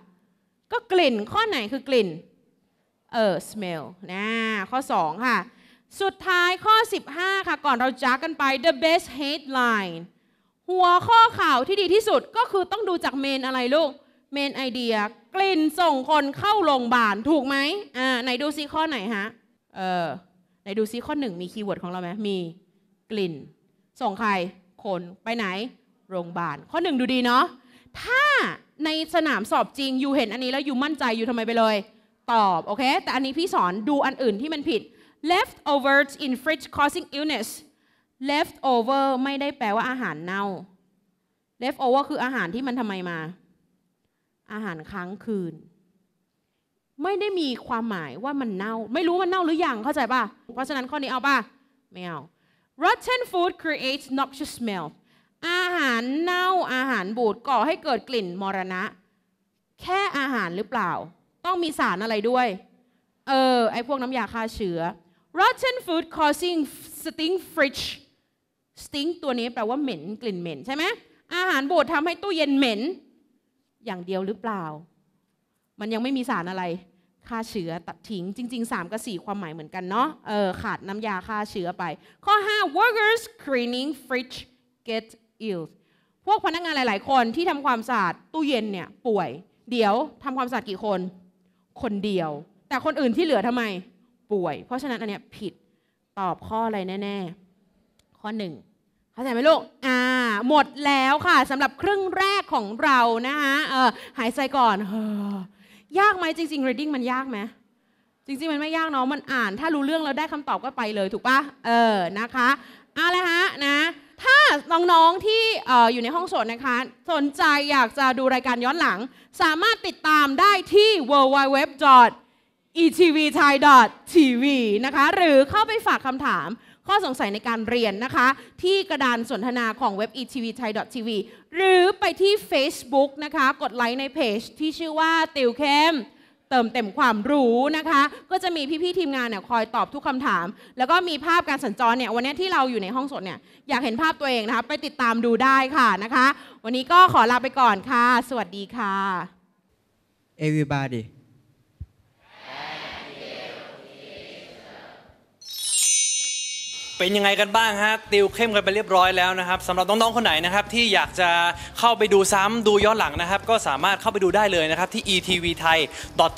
ก็กลิ่นข้อไหนคือกลิ่น เออ smell นะข้อ 2 ค่ะสุดท้ายข้อ 15 ค่ะ ก่อนเราจากกันไป the best headline หัวข้อข่าวที่ดีที่สุดก็คือต้องดูจากเมนอะไรลูกเมนไอเดีย กลิ่นส่งคนเข้าโรงพยาบาล ถูกไหมอ่าไหนดูซิข้อไหนฮะเออไหนดูซิข้อหนึ่งมีคีย์เวิร์ดของเราไหมมีกลิ่น ส่งใครคนไปไหน โรงพยาบาล ข้อหนึ่งดูดีเนาะถ้าในสนามสอบจริง อยู่เห็นอันนี้แล้วอยู่มั่นใจอยู่ทำไมไปเลย ตอบโอเค แต่อันนี้พี่สอนดูอันอื่นที่มันผิด leftovers in fridge causing illness leftover ไม่ได้แปลว่าอาหารเน่า leftover คืออาหารที่มันทำไมมาอาหารค้างคืน ไม่ได้มีความหมายว่ามันเน่า ไม่รู้มันเน่าหรืออยังเข้าใจป่ะเพราะฉะนั้นข้อนี้เอาป่ะไม่เอา rotten food creates noxious smell อาหารเน่า อาหารบูดก่อให้เกิดกลิ่นมรณะ แค่อาหารหรือเปล่า ต้องมีสารอะไรด้วย เออ ไอพวกน้ำยาฆ่าเชื้อ rotten food causing stink fridge stink ตัวนี้แปลว่าเหม็นกลิ่นเหม็นใช่ไหมอาหารบูดทำให้ตู้เย็นเหม็นอย่างเดียวหรือเปล่า มันยังไม่มีสารอะไรฆ่าเชื้อตัดทิ้ง จริง ๆ3กับ4ความหมายเหมือนกันเนาะเออขาดน้ำยาฆ่าเชื้อไป ข้อ 5 workers cleaning fridge get ill พวกพนักงานหลายๆ คนที่ทำความสะอาดตู้เย็นเนี่ยป่วย เดี๋ยวทำความสะอาดกี่คน คนเดียว แต่คนอื่นที่เหลือทำไมป่วยเพราะฉะนั้นอันเนี้ยผิดตอบข้ออะไรแน่ๆข้อหนึ่งเข้าใจไหมลูกอ่าหมดแล้วค่ะสำหรับครึ่งแรกของเรานะคะเออหายใจก่อนเฮอยากไหมจริงๆ reading มันยากไหมจริงๆมันไม่ยากเนาะมันอ่าน ถ้ารู้เรื่องแล้วได้คำตอบก็ไปเลยถูกปะเออนะคะเอาละฮะนะถ้าน้องๆที่ออยู่ในห้องสดนะคะ สนใจอยากจะดูรายการย้อนหลัง สามารถติดตามได้ที่ www. etvthai.tv นะคะหรือเข้าไปฝากคำถามข้อสงสัยในการเรียนนะคะที่กระดานสนทนาของเว็บ etvthai.tv หรือไปที่ Facebook นะคะกดไลค์ในเพจที่ชื่อว่าติวเข้มเติมเต็มความรู้นะคะ ก็จะมีพี่ๆทีมงานเนี่ยคอยตอบทุกคำถาม แล้วก็มีภาพการสัญจรเนี่ยวันนี้ที่เราอยู่ในห้องสดเนี่ยอยากเห็นภาพตัวเองนะคะไปติดตามดูได้ค่ะนะคะ วันนี้ก็ขอลาไปก่อนค่ะ สวัสดีค่ะ everybody เป็นยังไงกันบ้างฮะติวเข้มกันไปเรียบร้อยแล้วนะครับสำหรับน้องๆคนไหนนะครับ ที่อยากจะเข้าไปดูซ้ำดูย้อนหลังนะครับ ก็สามารถเข้าไปดูได้เลยนะครับ ที่ etv ไทย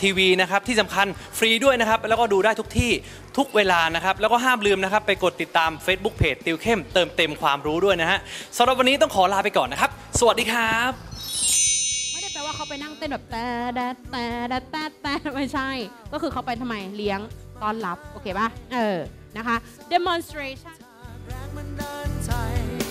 .tv นะครับ ที่สำคัญฟรีด้วยนะครับ แล้วก็ดูได้ทุกที่ทุกเวลานะครับ แล้วก็ห้ามลืมนะครับ ไปกดติดตาม Facebook เพจติวเข้มเติมเต็มความรู้ด้วยนะฮะสำหรับวันนี้ต้องขอลาไปก่อนนะครับ สวัสดีครับ ไม่ได้แปลว่าเขาไปนั่งเต้นแบบแต่แต่แต่แต่แต่ไม่ใช่ ก็คือเขาไปทำไมเลี้ยงต้อนรับโอเคป่ะเออนะคะ demonstration